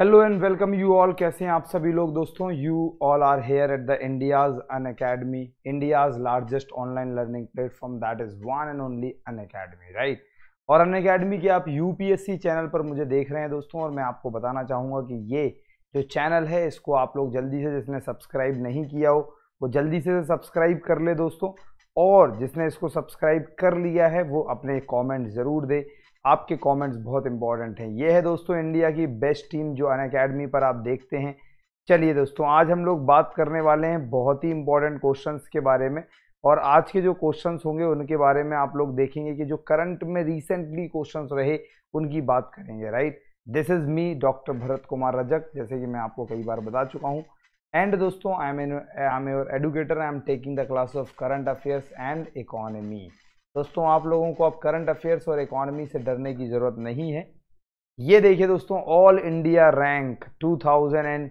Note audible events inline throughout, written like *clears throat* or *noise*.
Hello and welcome you all कैसे हैं आप सभी लोग दोस्तों you all are here at the India's Unacademy India's largest online learning platform that is one and only Unacademy right और Unacademy के आप UPSC channel पर मुझे देख रहे हैं दोस्तों और मैं आपको बताना चाहूँगा कि ये जो चैनल है इसको आप लोग जल्दी से जिसने सब्सक्राइब नहीं किया हो वो जल्दी से सब्सक्राइब कर ले दोस्तों और जिसने इसको सब्सक्राइब कर लिया है वो अपने कॉमेंट ज़रूर दे आपके कमेंट्स बहुत इंपॉर्टेंट हैं ये है दोस्तों इंडिया की बेस्ट टीम जो अन अकेडमी पर आप देखते हैं चलिए दोस्तों आज हम लोग बात करने वाले हैं बहुत ही इंपॉर्टेंट क्वेश्चंस के बारे में और आज के जो क्वेश्चंस होंगे उनके बारे में आप लोग देखेंगे कि जो करंट में रिसेंटली क्वेश्चन रहे उनकी बात करेंगे right this is me doctor Bharat Kumar Rajak जैसे कि मैं आपको कई बार बता चुका हूँ एंड दोस्तों I am I am your educator I am taking the class of current affairs and economy दोस्तों आप लोगों को अब करंट अफेयर्स और इकोनॉमी से डरने की ज़रूरत नहीं है ये देखिए दोस्तों ऑल इंडिया रैंक 2000 एंड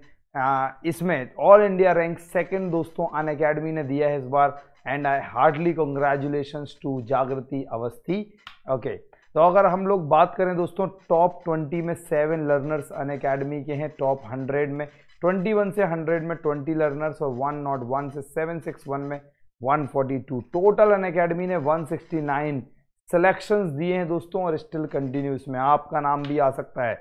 इसमें ऑल इंडिया रैंक सेकंड दोस्तों अन अकेडमी ने दिया है इस बार and I hardly congratulation to Jagriti Awasthi okay तो अगर हम लोग बात करें दोस्तों टॉप ट्वेंटी में सेवन लर्नर्स अन अकेडमी के हैं टॉप हंड्रेड में वन से हंड्रेड में ट्वेंटी लर्नर्स और वन से वन में 142 टोटल अन अकेडमी ने 169 सिलेक्शंस दिए हैं दोस्तों और स्टिल कंटिन्यू इसमें आपका नाम भी आ सकता है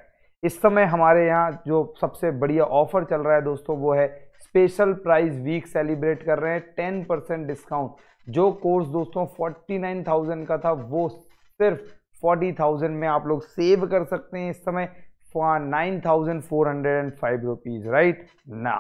इस समय हमारे यहाँ जो सबसे बढ़िया ऑफर चल रहा है दोस्तों वो है स्पेशल प्राइस वीक सेलिब्रेट कर रहे हैं टेन परसेंट डिस्काउंट जो कोर्स दोस्तों फोर्टी नाइन थाउजेंड का था वो सिर्फ फोर्टी थाउजेंड में आप लोग सेव कर सकते हैं इस समय nine thousand four hundred and five rupees right ना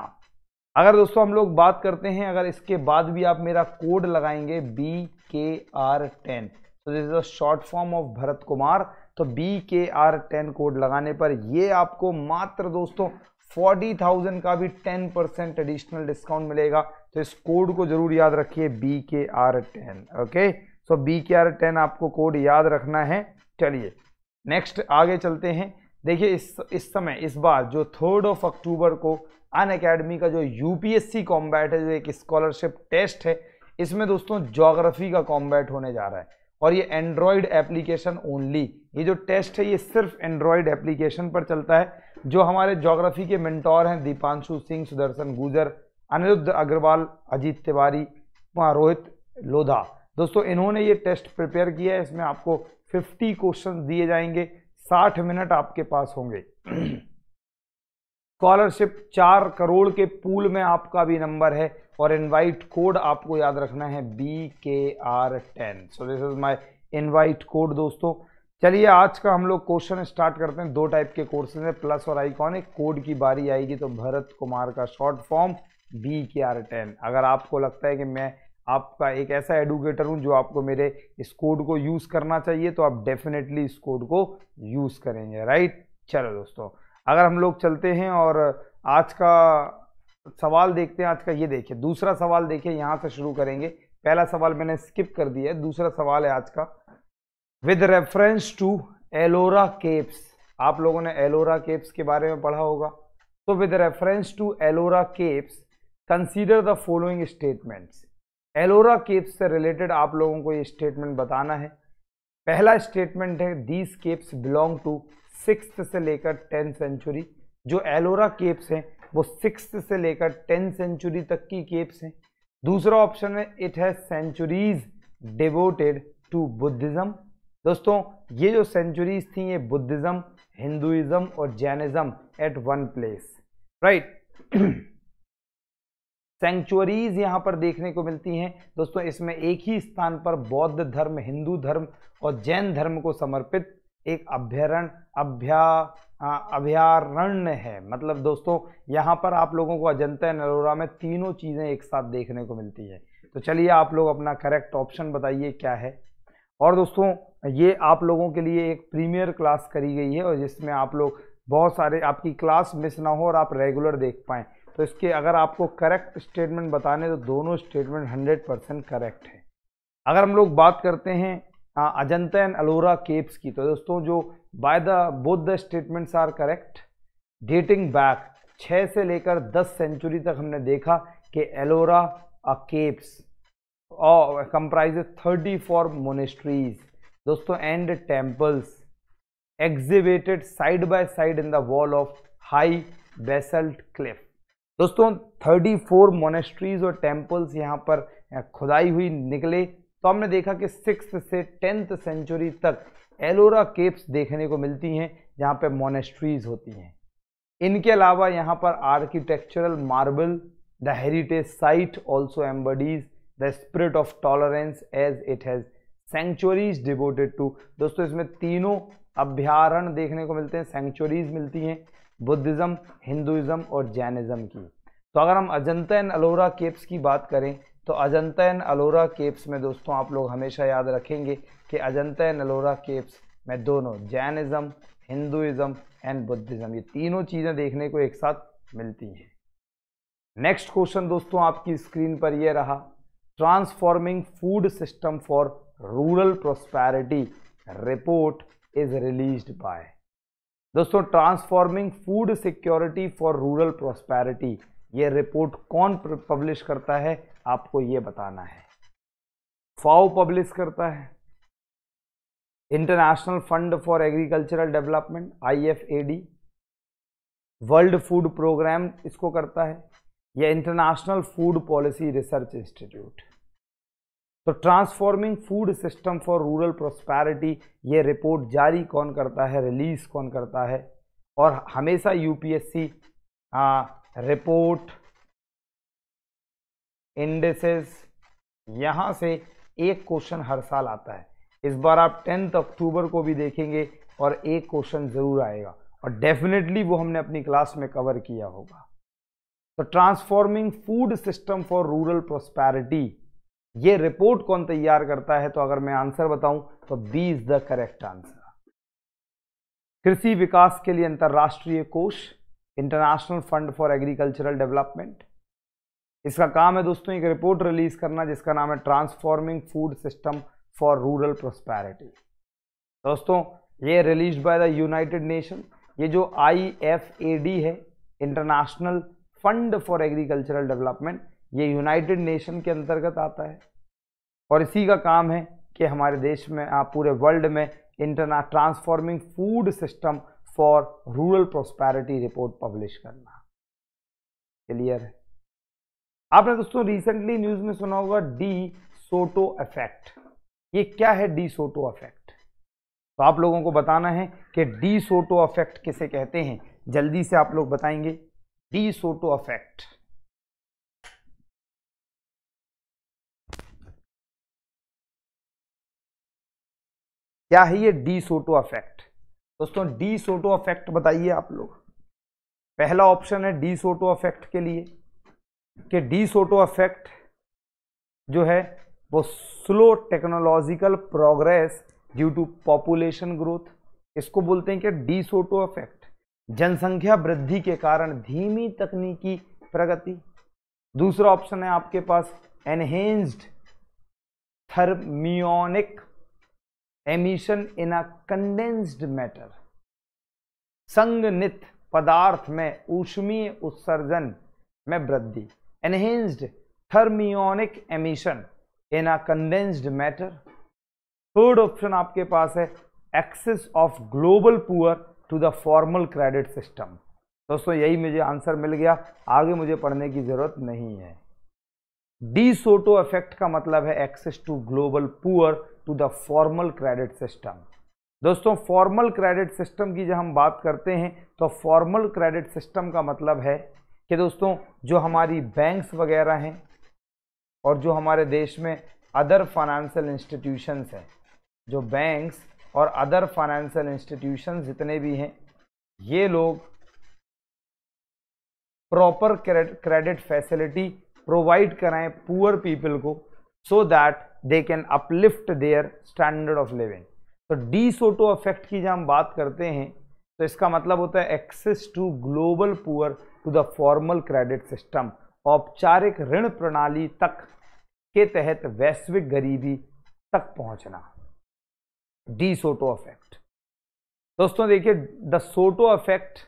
अगर दोस्तों हम लोग बात करते हैं अगर इसके बाद भी आप मेरा कोड लगाएंगे बी के आर टेन तो this is a short form of Bharat Kumar तो B K R ten code लगाने पर ये आपको मात्र दोस्तों फोर्टी थाउजेंड का भी टेन परसेंट एडिशनल डिस्काउंट मिलेगा तो इस कोड को जरूर याद रखिए B K R ten okay so B K R ten आपको कोड याद रखना है चलिए नेक्स्ट आगे चलते हैं देखिए इस इस समय इस बार जो थर्ड ऑफ अक्टूबर को अन अकेडमी का जो यूपीएससी कॉम्बैट है जो एक स्कॉलरशिप टेस्ट है इसमें दोस्तों जोग्राफी का कॉम्बैट होने जा रहा है और ये एंड्रॉयड एप्लीकेशन ओनली ये जो टेस्ट है ये सिर्फ एंड्रॉयड एप्लीकेशन पर चलता है जो हमारे जोग्राफी के मिनटोर हैं दीपांशु सिंह सुदर्शन गुजर अनिरुद्ध अग्रवाल अजीत तिवारी रोहित लोधा दोस्तों इन्होंने ये टेस्ट प्रिपेयर किया है इसमें आपको 50 क्वेश्चन दिए जाएंगे 60 मिनट आपके पास होंगे *clears throat* स्कॉलरशिप चार करोड़ के पूल में आपका भी नंबर है और इनवाइट कोड आपको याद रखना है B K R ten so this is my invite code दोस्तों चलिए आज का हम लोग क्वेश्चन स्टार्ट करते हैं दो टाइप के कोर्सेज हैं प्लस और आइकॉनिक कोड की बारी आएगी तो भरत कुमार का short form B K R ten अगर आपको लगता है कि मैं आपका एक ऐसा एडुकेटर हूं जो आपको मेरे इस कोड को यूज़ करना चाहिए तो आप डेफिनेटली इस कोड को यूज़ करेंगे राइट चलो दोस्तों अगर हम लोग चलते हैं और आज का सवाल देखते हैं आज का ये देखिए दूसरा सवाल देखिए यहाँ से शुरू करेंगे पहला सवाल मैंने स्किप कर दिया है दूसरा सवाल है आज का with reference to Ellora caves आप लोगों ने एलोरा केप्स के बारे में पढ़ा होगा तो with reference to Ellora caves consider the following statements Ellora caves से रिलेटेड आप लोगों को ये स्टेटमेंट बताना है पहला स्टेटमेंट है these caves belong to six से लेकर टेंथ सेंचुरी जो एलोरा केप्स हैं वो सिक्स से लेकर टेंथ सेंचुरी तक की केप्स हैं दूसरा ऑप्शन है it has centuries devoted to Buddhism दोस्तों ये जो सेंचुरीज थी ये बुद्धिज़्म हिंदुइज्म और Jainism at one place right centuries यहां पर देखने को मिलती हैं दोस्तों इसमें एक ही स्थान पर बौद्ध धर्म हिंदू धर्म और जैन धर्म को समर्पित एक अभ्यारण अभ्या हाँ, अभ्यारण्य है मतलब दोस्तों यहाँ पर आप लोगों को अजंता नरोरा में तीनों चीज़ें एक साथ देखने को मिलती है तो चलिए आप लोग अपना करेक्ट ऑप्शन बताइए क्या है और दोस्तों ये आप लोगों के लिए एक प्रीमियर क्लास करी गई है और जिसमें आप लोग बहुत सारे आपकी क्लास मिस ना हो और आप रेगुलर देख पाएँ तो इसके अगर आपको करेक्ट स्टेटमेंट बताने तो दोनों स्टेटमेंट हंड्रेड परसेंट करेक्ट है अगर हम लोग बात करते हैं अजंता एंड अलोरा केप्स की तो दोस्तों जो by the both the statements are correct dating back छः से लेकर दस सेंचुरी तक हमने देखा कि एलोरा अ केप्स और कंप्राइज थर्टी फोर मोनेस्ट्रीज दोस्तों and temples exhibited side by side in the wall of high basalt cliff दोस्तों थर्टी फोर मोनेस्ट्रीज और टेम्पल्स यहाँ पर खुदाई हुई निकले तो हमने देखा कि सिक्स से टेंथ सेंचुरी तक एलोरा केप्स देखने को मिलती हैं जहाँ पे मोनेस्ट्रीज होती हैं इनके अलावा यहाँ पर architectural marble the heritage site also embodies the spirit of tolerance as it has centuries devoted to दोस्तों इसमें तीनों अभ्यारण देखने को मिलते हैं सेंचुरीज मिलती हैं बुद्धिज़्म हिंदुज़म और जैनिज़्म की तो अगर हम अजंता एंड अलोरा केप्स की बात करें तो अजंता एंड अलोरा केप्स में दोस्तों आप लोग हमेशा याद रखेंगे कि अजंता एंड अलोरा केप्स में दोनों जैनिज़्म हिंदुज़म एंड बुद्धिज़्म ये तीनों चीज़ें देखने को एक साथ मिलती हैं नेक्स्ट क्वेश्चन दोस्तों आपकी स्क्रीन पर यह रहा transforming food system for rural prosperity report is release by दोस्तों transforming food security for rural prosperity ये रिपोर्ट कौन पब्लिश करता है आपको ये बताना है फाओ पब्लिश करता है international fund for agricultural development IFAD world food programme इसको करता है या international food policy research institute तो transforming food system for rural prosperity ये रिपोर्ट जारी कौन करता है रिलीज़ कौन करता है और हमेशा यूपीएससी रिपोर्ट इंडेसेस यहाँ से एक क्वेश्चन हर साल आता है इस बार आप टेंथ अक्टूबर को भी देखेंगे और एक क्वेश्चन ज़रूर आएगा और डेफिनेटली वो हमने अपनी क्लास में कवर किया होगा तो transforming food system for rural prosperity ये रिपोर्ट कौन तैयार करता है तो अगर मैं आंसर बताऊं तो B is the correct answer कृषि विकास के लिए अंतर्राष्ट्रीय कोष international fund for agricultural development इसका काम है दोस्तों एक रिपोर्ट रिलीज करना जिसका नाम है transforming food system for rural prosperity दोस्तों ये release by the United Nation ये जो आई एफ ए डी है international fund for agricultural development ये यूनाइटेड नेशन के अंतर्गत आता है और इसी का काम है कि हमारे देश में आप हाँ, पूरे वर्ल्ड में international transforming food system for rural prosperity report publish करना क्लियर है आपने दोस्तों रिसेंटली न्यूज में सुना होगा डी सोटो इफेक्ट ये क्या है डी सोटो इफेक्ट तो आप लोगों को बताना है कि डी सोटो इफेक्ट किसे कहते हैं जल्दी से आप लोग बताएंगे डी सोटो इफेक्ट क्या है ये डी सोटो इफेक्ट दोस्तों डी सोटो इफेक्ट बताइए आप लोग पहला ऑप्शन है डी सोटो इफेक्ट के लिए कि डी सोटो अफेक्ट जो है वो slow technological progress due to population growth इसको बोलते हैं कि डी सोटो अफेक्ट जनसंख्या वृद्धि के कारण धीमी तकनीकी प्रगति दूसरा ऑप्शन है आपके पास enhanced thermionic emission in a condensed matter संगनित पदार्थ में ऊष्मीय उत्सर्जन में वृद्धि enhanced thermionic emission in a condensed matter third option आपके पास है access of global poor to the formal credit system दोस्तों यही मुझे आंसर मिल गया आगे मुझे पढ़ने की ज़रूरत नहीं है डी सोटो इफेक्ट का मतलब है access to global poor to the formal credit system दोस्तों फॉर्मल क्रेडिट सिस्टम की जब हम बात करते हैं तो फॉर्मल क्रेडिट सिस्टम का मतलब है कि दोस्तों जो हमारी बैंक्स वगैरह हैं और जो हमारे देश में अदर फाइनेंशियल इंस्टीट्यूशंस हैं जो बैंक्स और अदर फाइनेंशियल इंस्टीट्यूशंस जितने भी हैं ये लोग प्रॉपर क्रेडिट फैसिलिटी प्रोवाइड कराएं पुअर पीपल को so that they can uplift their standard of living तो डी सोटो अफेक्ट की जब हम बात करते हैं तो इसका मतलब होता है access to global poor to the formal credit system औपचारिक ऋण प्रणाली तक के तहत वैश्विक गरीबी तक पहुंचना डी सोटो अफेक्ट दोस्तों देखिए de Soto affect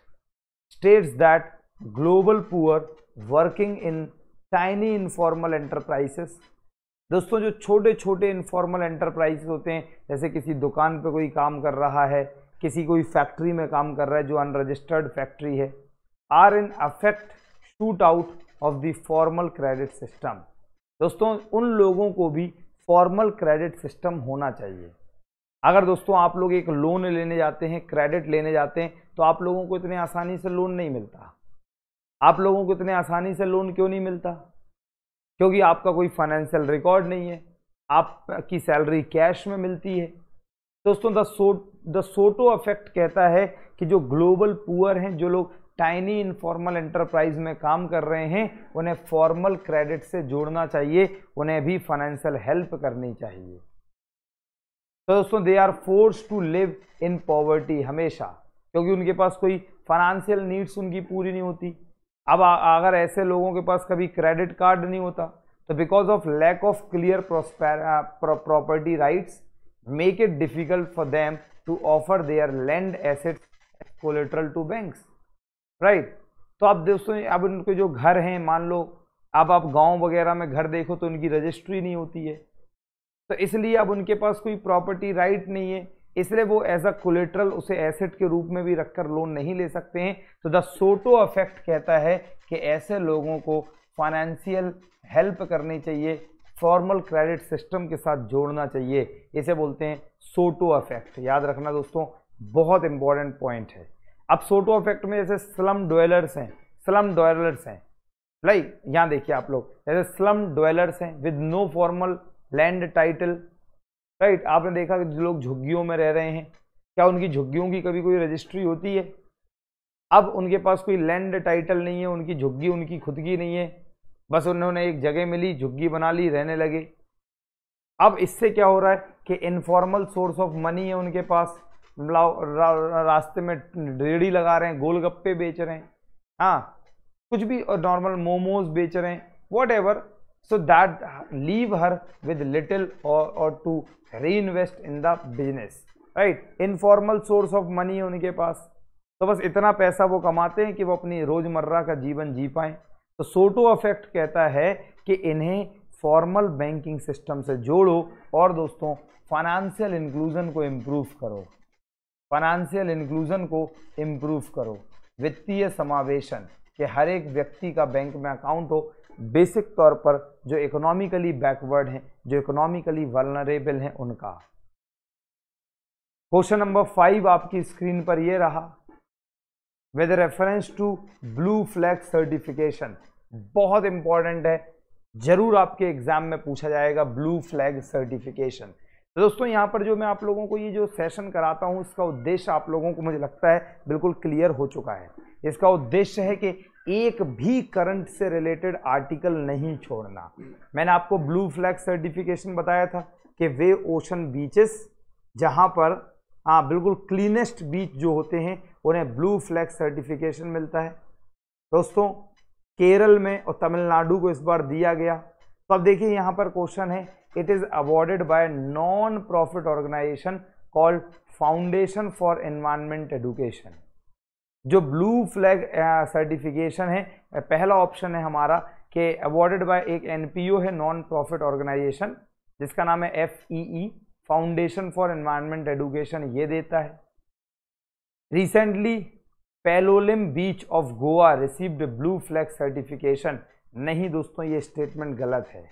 states that global poor working in tiny informal enterprises दोस्तों जो छोटे छोटे इनफॉर्मल एंटरप्राइजेस होते हैं जैसे किसी दुकान पे कोई काम कर रहा है किसी कोई फैक्ट्री में काम कर रहा है जो अनरजिस्टर्ड फैक्ट्री है are in effect shut out of the formal credit system दोस्तों उन लोगों को भी फॉर्मल क्रेडिट सिस्टम होना चाहिए अगर दोस्तों आप लोग एक लोन लेने जाते हैं क्रेडिट लेने जाते हैं तो आप लोगों को इतने आसानी से लोन नहीं मिलता आप लोगों को इतने आसानी से लोन क्यों नहीं मिलता क्योंकि आपका कोई फाइनेंशियल रिकॉर्ड नहीं है आपकी सैलरी कैश में मिलती है दोस्तों द द सोटो अफेक्ट कहता है कि जो ग्लोबल पुअर हैं जो लोग टाइनी इनफॉर्मल एंटरप्राइज में काम कर रहे हैं उन्हें फॉर्मल क्रेडिट से जोड़ना चाहिए उन्हें भी फाइनेंशियल हेल्प करनी चाहिए तो दोस्तों they are force to live in poverty हमेशा क्योंकि उनके पास कोई फाइनेंशियल नीड्स उनकी पूरी नहीं होती अब अगर ऐसे लोगों के पास कभी क्रेडिट कार्ड नहीं होता तो because of lack of clear property rights make it difficult for them to offer their land assets collateral to to right तो आप दोस्तों अब उनके जो घर हैं मान लो अब आप गांव वगैरह में घर देखो तो उनकी रजिस्ट्री नहीं होती है तो इसलिए अब उनके पास कोई प्रॉपर्टी राइट नहीं है इसलिए वो एज अ कोलेट्रल उसे एसेट के रूप में भी रखकर लोन नहीं ले सकते हैं तो द सोटो अफेक्ट कहता है कि ऐसे लोगों को फाइनेंशियल हेल्प करनी चाहिए फॉर्मल क्रेडिट सिस्टम के साथ जोड़ना चाहिए इसे बोलते हैं सोटो इफेक्ट याद रखना दोस्तों बहुत इंपॉर्टेंट पॉइंट है अब सोटो इफेक्ट में जैसे स्लम डोयलर्स हैं स्लम डोयलर्स हैं लाइक यहाँ देखिए आप लोग जैसे स्लम डोयलर्स हैं with no formal land title right आपने देखा कि जो लोग झुग्गियों में रह रहे हैं क्या उनकी झुग्गियों की कभी कोई रजिस्ट्री होती है अब उनके पास कोई लैंड टाइटल नहीं है उनकी झुग्गी उनकी खुद की नहीं है बस उन्होंने एक जगह मिली झुग्गी बना ली रहने लगे अब इससे क्या हो रहा है कि इनफॉर्मल सोर्स ऑफ मनी है उनके पास रा, रास्ते में रेडी लगा रहे हैं गोलगप्पे बेच रहे हैं हाँ कुछ भी और नॉर्मल मोमोज बेच रहे हैं whatever so that leave her with little or to reinvest in the business right informal source of money है उनके पास तो बस इतना पैसा वो कमाते हैं कि वो अपनी रोज़मर्रा का जीवन जी पाए तो सोटो अफेक्ट कहता है कि इन्हें फॉर्मल बैंकिंग सिस्टम से जोड़ो और दोस्तों फाइनेंशियल इंक्लूजन को इम्प्रूव करो फाइनेंशियल इंक्लूजन को इम्प्रूव करो वित्तीय समावेशन के हर एक व्यक्ति का बैंक में अकाउंट हो बेसिक तौर पर जो इकोनॉमिकली बैकवर्ड हैं जो इकोनॉमिकली वर्नरेबल हैं उनका क्वेश्चन नंबर फाइव आपकी स्क्रीन पर यह रहा with reference to blue flag certification बहुत इंपॉर्टेंट है जरूर आपके एग्जाम में पूछा जाएगा ब्लू फ्लैग सर्टिफिकेशन तो दोस्तों यहाँ पर जो मैं आप लोगों को ये जो सेशन कराता हूँ इसका उद्देश्य आप लोगों को मुझे लगता है बिल्कुल क्लियर हो चुका है इसका उद्देश्य है कि एक भी करंट से रिलेटेड आर्टिकल नहीं छोड़ना मैंने आपको ब्लू फ्लैग सर्टिफिकेशन बताया था कि वे ओशन बीचेस जहाँ पर हाँ बिल्कुल क्लीनेस्ट बीच जो होते हैं उन्हें ब्लू फ्लैग सर्टिफिकेशन मिलता है दोस्तों केरल में और तमिलनाडु को इस बार दिया गया तो अब देखिए यहाँ पर क्वेश्चन है it is awarded by non profit organisation called foundation for environment education जो ब्लू फ्लैग सर्टिफिकेशन है uh, पहला ऑप्शन है हमारा कि अवॉर्डेड बाय एक एनपीओ है नॉन प्रॉफिट ऑर्गेनाइजेशन जिसका नाम है F E foundation for environment education ये देता है recently Palolem beach of Goa received blue flag certification नहीं दोस्तों ये स्टेटमेंट गलत है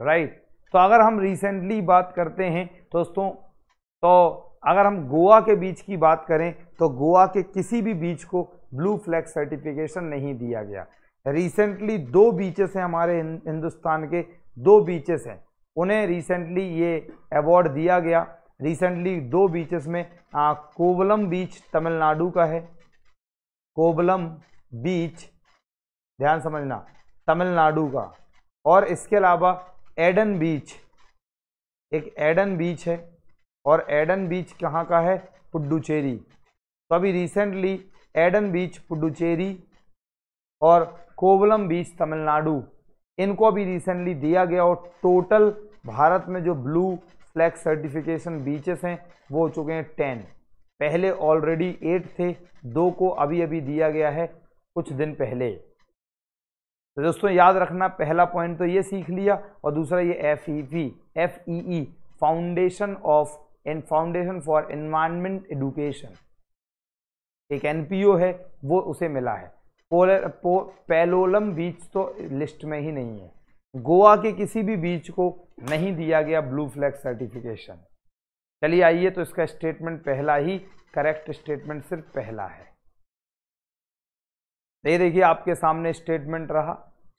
राइट right? तो अगर हम रिसेंटली बात करते हैं दोस्तों तो अगर हम गोवा के बीच की बात करें तो गोवा के किसी भी बीच को ब्लू फ्लैग सर्टिफिकेशन नहीं दिया गया रिसेंटली दो बीचेस हैं हमारे हिंदुस्तान के दो बीचेस हैं उन्हें रिसेंटली ये अवार्ड दिया गया रिसेंटली दो बीचेस में आ, कोवलम बीच तमिलनाडु का है कोवलम बीच ध्यान समझना तमिलनाडु का और इसके अलावा एडन बीच एक एडन बीच है और एडन बीच कहाँ का है पुडुचेरी तो अभी रिसेंटली एडन बीच पुडुचेरी और कोवलम बीच तमिलनाडु इनको अभी रिसेंटली दिया गया और टोटल भारत में जो ब्लू फ्लैग सर्टिफिकेशन बीचेस हैं वो हो चुके हैं टेन पहले ऑलरेडी एट थे दो को अभी अभी दिया गया है कुछ दिन पहले तो दोस्तों याद रखना पहला पॉइंट तो ये सीख लिया और दूसरा ये F E P F E E foundation of and foundation for environment education एक एनपीओ है वो उसे मिला है पोलर पो, पेलोलम बीच तो लिस्ट में ही नहीं है गोवा के किसी भी बीच को नहीं दिया गया ब्लू फ्लैग सर्टिफिकेशन चलिए आइए तो इसका स्टेटमेंट पहला ही करेक्ट स्टेटमेंट सिर्फ पहला है ये देखिए आपके सामने स्टेटमेंट रहा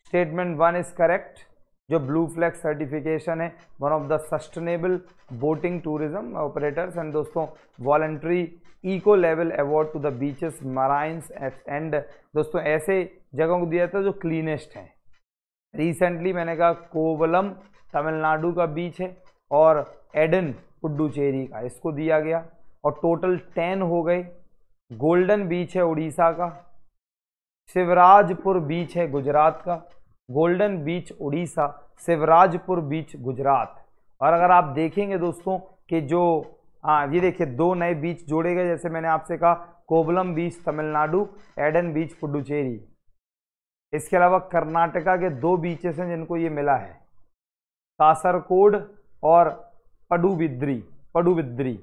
स्टेटमेंट वन इज करेक्ट जो ब्लू फ्लैग सर्टिफिकेशन है one of the sustainable boating tourism operators and दोस्तों वॉल्ट्री इको लेवल award to the beaches marinas and दोस्तों ऐसे जगहों को दिया जाता है जो क्लीनेस्ट हैं रिसेंटली मैंने कहा कोवलम तमिलनाडु का बीच है और एडन पुडुचेरी का इसको दिया गया और टोटल टेन हो गए गोल्डन बीच है उड़ीसा का शिवराजपुर बीच है गुजरात का golden beach Orissa Shivrajpur beach Gujarat और अगर आप देखेंगे दोस्तों कि जो हाँ ये देखिए दो नए बीच जोड़े गए जैसे मैंने आपसे कहा कोबलम बीच तमिलनाडु एडन बीच पुडुचेरी इसके अलावा कर्नाटका के दो बीचेस हैं जिनको ये मिला है कासरकोड और पडुबिद्री पडुबिद्री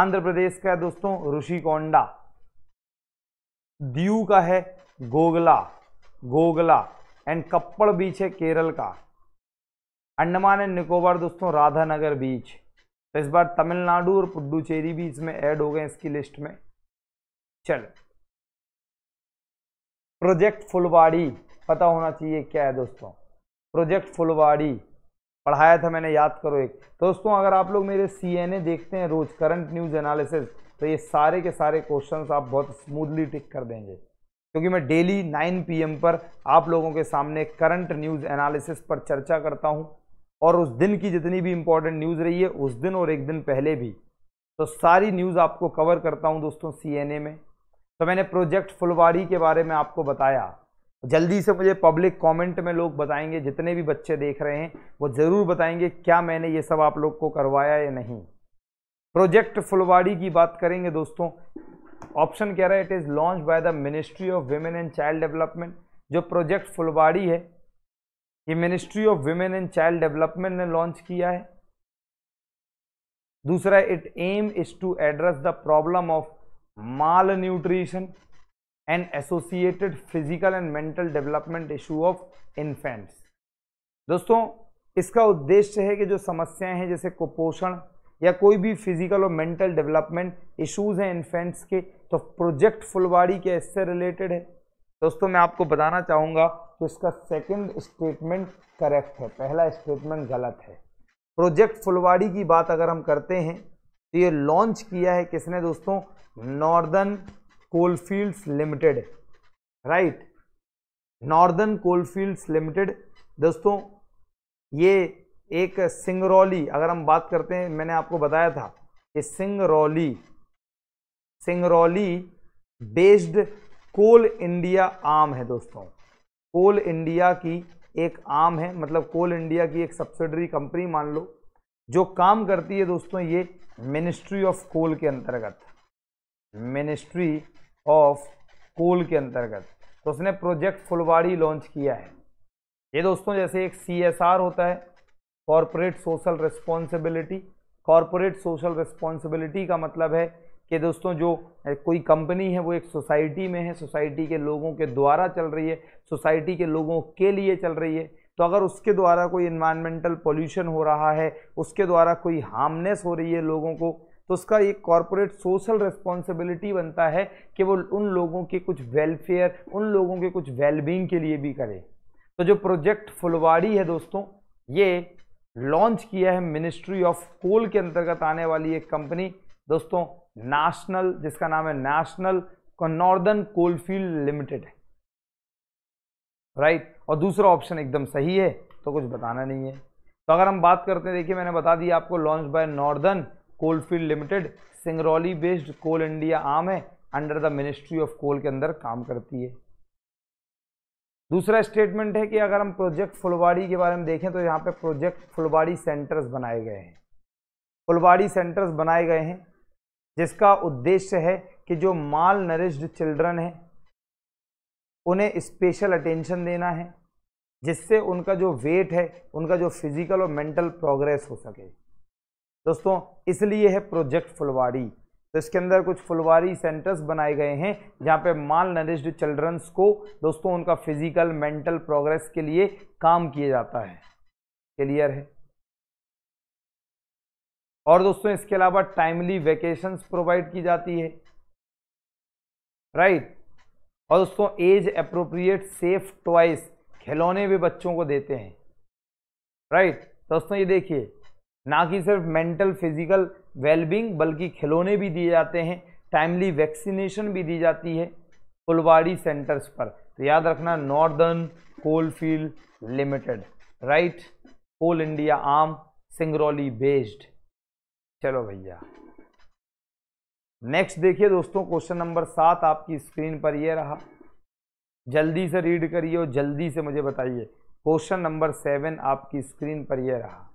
आंध्र प्रदेश का है दोस्तों ऋषिकोंडा दीव का है गोगला गोगला एंड कप्पड़ बीच है केरल का अंडमान एंड निकोबार दोस्तों राधानगर बीच तो इस बार तमिलनाडु और पुडुचेरी भी इसमें ऐड हो गए इसकी लिस्ट में चलो प्रोजेक्ट फुलवाड़ी पता होना चाहिए क्या है दोस्तों प्रोजेक्ट फुलवाड़ी पढ़ाया था मैंने याद करो एक दोस्तों अगर आप लोग मेरे सी देखते हैं रोज़ करंट न्यूज़ एनालिसिस तो ये सारे के सारे क्वेश्चंस आप बहुत स्मूथली टिक कर देंगे क्योंकि मैं डेली 9 पीएम पर आप लोगों के सामने करंट न्यूज़ एनालिसिस पर चर्चा करता हूँ और उस दिन की जितनी भी इंपॉर्टेंट न्यूज़ रही है उस दिन और एक दिन पहले भी तो सारी न्यूज़ आपको कवर करता हूँ दोस्तों सी में तो मैंने प्रोजेक्ट फुलवाड़ी के बारे में आपको बताया जल्दी से मुझे पब्लिक कमेंट में लोग बताएंगे जितने भी बच्चे देख रहे हैं वो ज़रूर बताएंगे क्या मैंने ये सब आप लोग को करवाया या नहीं प्रोजेक्ट फुलवाड़ी की बात करेंगे दोस्तों ऑप्शन कह रहा है it is launch by the ministry of women and child development जो प्रोजेक्ट फुलवाड़ी है ये ministry of women and child development ने लॉन्च किया है दूसरा it aim is to address the problem of malnutrition and associated physical and mental development issue of infants दोस्तों इसका उद्देश्य है कि जो समस्याएं हैं जैसे कुपोषण या कोई भी फिजिकल और मेंटल डेवलपमेंट इश्यूज हैं इन्फेंट्स के तो प्रोजेक्ट फुलवाड़ी के इससे रिलेटेड है दोस्तों मैं आपको बताना चाहूँगा कि इसका सेकंड स्टेटमेंट करेक्ट है पहला स्टेटमेंट गलत है प्रोजेक्ट फुलवाड़ी की बात अगर हम करते हैं तो ये लॉन्च किया है किसने दोस्तों Northern Coalfields Limited right Northern Coalfields Limited दोस्तों ये एक सिंगरौली अगर हम बात करते हैं मैंने आपको बताया था कि Singrauli Singrauli based Coal India arm है दोस्तों कोल इंडिया की एक आम है मतलब कोल इंडिया की एक सब्सिडरी कंपनी मान लो जो काम करती है दोस्तों ये मिनिस्ट्री ऑफ कोल के अंतर्गत मिनिस्ट्री ऑफ कोल के अंतर्गत तो उसने प्रोजेक्ट फुलवाड़ी लॉन्च किया है ये दोस्तों जैसे एक सी होता है corporate social responsibility corporate social responsibility का मतलब है कि दोस्तों जो कोई कंपनी है वो एक सोसाइटी में है सोसाइटी के लोगों के द्वारा चल रही है सोसाइटी के लोगों के लिए चल रही है तो अगर उसके द्वारा कोई इन्वायरमेंटल पोल्यूशन हो रहा है उसके द्वारा कोई हार्मनेस हो रही है लोगों को तो उसका एक कॉरपोरेट सोशल रिस्पॉन्सिबिलिटी बनता है कि वो उन लोगों के कुछ वेलफेयर उन लोगों के कुछ वेलबींग के लिए भी करे तो जो प्रोजेक्ट फुलवाड़ी है दोस्तों ये लॉन्च किया है मिनिस्ट्री ऑफ कोल के अंतर्गत आने वाली एक कंपनी दोस्तों नेशनल जिसका नाम है नेशनल नॉर्दर्न कोलफील्ड लिमिटेड है राइट और दूसरा ऑप्शन एकदम सही है तो कुछ बताना नहीं है तो अगर हम बात करते हैं देखिए मैंने बता दिया आपको launch by Northern Coalfield Limited Singrauli based Coal India arm है under the ministry of Coal के अंदर काम करती है दूसरा स्टेटमेंट है कि अगर हम प्रोजेक्ट फुलवाड़ी के बारे में देखें तो यहाँ पे प्रोजेक्ट फुलवाड़ी सेंटर्स बनाए गए हैं फुलवाड़ी सेंटर्स बनाए गए हैं जिसका उद्देश्य है कि जो माल नरिश्ड चिल्ड्रन हैं उन्हें स्पेशल अटेंशन देना है जिससे उनका जो वेट है उनका जो फिजिकल और मेंटल प्रोग्रेस हो सके दोस्तों इसलिए है प्रोजेक्ट फुलवाड़ी तो इसके अंदर कुछ फुलवारी सेंटर्स बनाए गए हैं जहाँ पे माल नरिश्ड चिल्ड्रंस को दोस्तों उनका फिजिकल मेंटल प्रोग्रेस के लिए काम किया जाता है क्लियर है और दोस्तों इसके अलावा टाइमली वेकेशंस प्रोवाइड की जाती है राइट और दोस्तों एज अप्रोप्रिएट सेफ टॉयस खिलौने भी बच्चों को देते हैं राइट right? दोस्तों ये देखिए ना कि सिर्फ मेंटल फिजिकल वेलबींग बल्कि खिलौने भी दिए जाते हैं टाइमली वैक्सीनेशन भी दी जाती है फुलवाड़ी सेंटर्स पर तो याद रखना Northern Coalfield Limited right Coal India arm Singrauli based चलो भैया नेक्स्ट देखिए दोस्तों क्वेश्चन नंबर सात आपकी स्क्रीन पर यह रहा जल्दी से रीड करिए और जल्दी से मुझे बताइए क्वेश्चन नंबर सेवन आपकी स्क्रीन पर यह रहा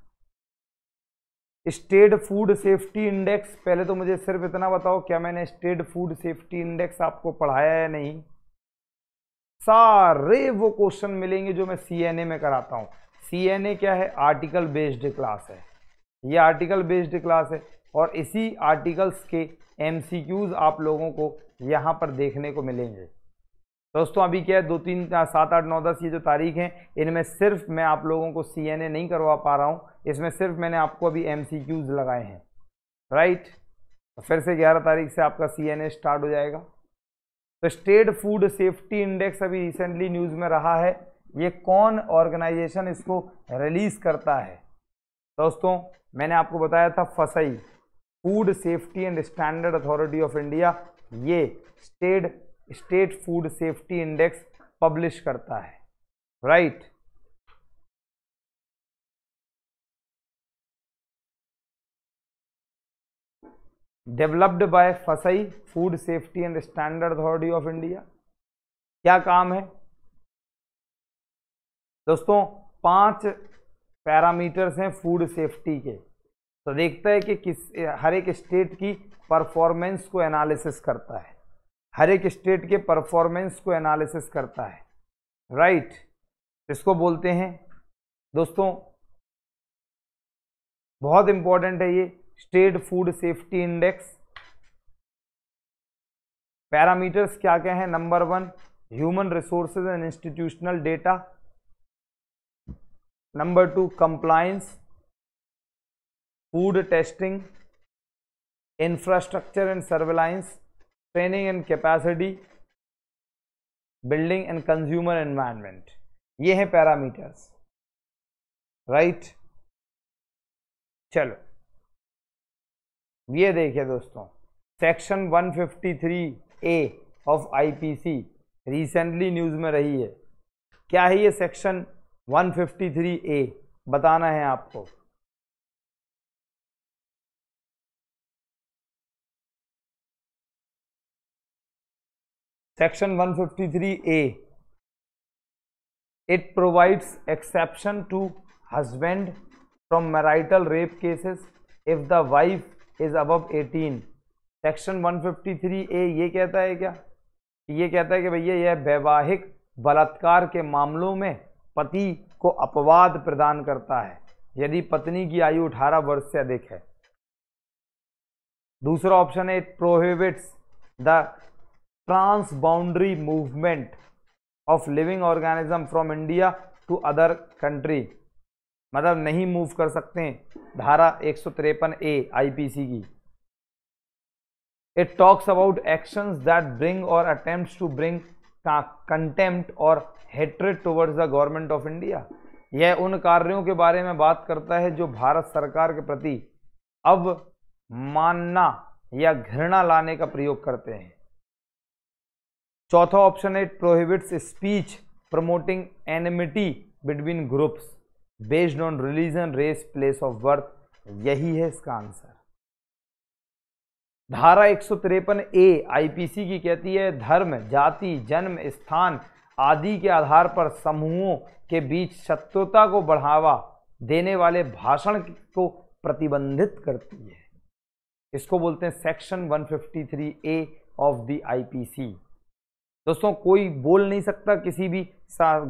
स्टेट फूड सेफ्टी इंडेक्स पहले तो मुझे सिर्फ इतना बताओ क्या मैंने स्टेट फूड सेफ्टी इंडेक्स आपको पढ़ाया है नहीं सारे वो क्वेश्चन मिलेंगे जो मैं सी में कराता हूँ सी क्या है आर्टिकल बेस्ड क्लास है ये आर्टिकल बेस्ड क्लास है और इसी आर्टिकल्स के एम आप लोगों को यहाँ पर देखने को मिलेंगे दोस्तों अभी क्या है दो तीन हाँ, सात आठ नौ दस ये जो तारीख हैं इनमें सिर्फ मैं आप लोगों को सी नहीं करवा पा रहा हूँ इसमें सिर्फ मैंने आपको अभी एम लगाए हैं राइट तो फिर से ग्यारह तारीख से आपका सी स्टार्ट हो जाएगा तो स्टेट फूड सेफ्टी इंडेक्स अभी रिसेंटली न्यूज़ में रहा है ये कौन ऑर्गेनाइजेशन इसको रिलीज़ करता है दोस्तों मैंने आपको बताया था FSSAI Food Safety and Standard Authority of India ये state state food safety index publish करता है right right? Developed by FSSAI Food Safety and Standard Authority of India क्या काम है दोस्तों पांच पैरामीटर्स हैं फूड सेफ्टी के तो देखता है कि किस हर एक स्टेट की परफॉर्मेंस को एनालिसिस करता है हर एक स्टेट के परफॉर्मेंस को एनालिसिस करता है राइट right. इसको बोलते हैं दोस्तों बहुत इंपॉर्टेंट है ये state food safety index parameters क्या क्या हैं number one human resources and institutional data number two compliance food testing infrastructure and surveillance training and capacity building and consumer environment ये हैं पैरामीटर्स राइट right? चलो ये देखिए दोस्तों section 153 A of IPC recently news में रही है क्या है ये सेक्शन 153 ए बताना है आपको section 153 A it provides exception to husband from marital rape cases if the wife is above 18 section 153 ए ये कहता है क्या ये कहता है कि भैया यह वैवाहिक बलात्कार के मामलों में पति को अपवाद प्रदान करता है यदि पत्नी की आयु 18 वर्ष से अधिक है दूसरा ऑप्शन है it prohibits the transboundary movement of living organism from India to other country मतलब नहीं मूव कर सकते धारा एक सौ ए आईपीसी की it talks about action that bring और अटेम्प्ट टू ब्रिंग कंटेम्प्ट और hatred towards the Government of India यह उन कार्यों के बारे में बात करता है जो भारत सरकार के प्रति अब मानना या घृणा लाने का प्रयोग करते हैं चौथा ऑप्शन है it prohibits speech promoting enmity between groups based on religion race place of birth यही है इसका आंसर धारा एक ए आईपीसी की कहती है धर्म जाति जन्म स्थान आदि के आधार पर समूहों के बीच शत्रुता को बढ़ावा देने वाले भाषण को प्रतिबंधित करती है इसको बोलते हैं section 153 A of the IPC दोस्तों कोई बोल नहीं सकता किसी भी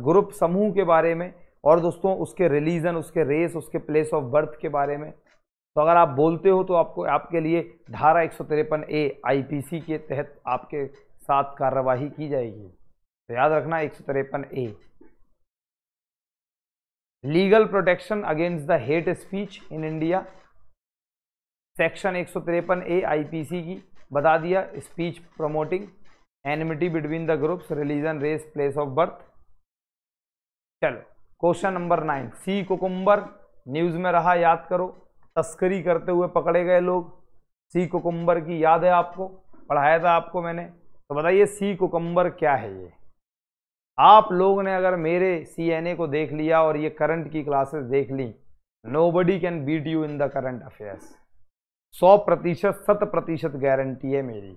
ग्रुप समूह के बारे में और दोस्तों उसके रिलीजन उसके रेस उसके प्लेस ऑफ बर्थ के बारे में तो अगर आप बोलते हो तो आपको आपके लिए धारा एक ए आईपीसी के तहत आपके साथ कार्रवाई की जाएगी तो याद रखना एक A legal protection against the hate speech in India section एक ए आईपीसी की बता दिया speech promoting enmity between the groups religion race place of birth चलो question number nine sea cucumber news में रहा याद करो तस्करी करते हुए पकड़े गए लोग सी कोकुम्बर की याद है आपको पढ़ाया था आपको मैंने तो बताइए सी कुकुम्बर क्या है ये आप लोग ने अगर मेरे सी एन ए को देख लिया और ये करंट की क्लासेस देख ली nobody can beat you in the current affairs सौ प्रतिशत शत प्रतिशत गारंटी है मेरी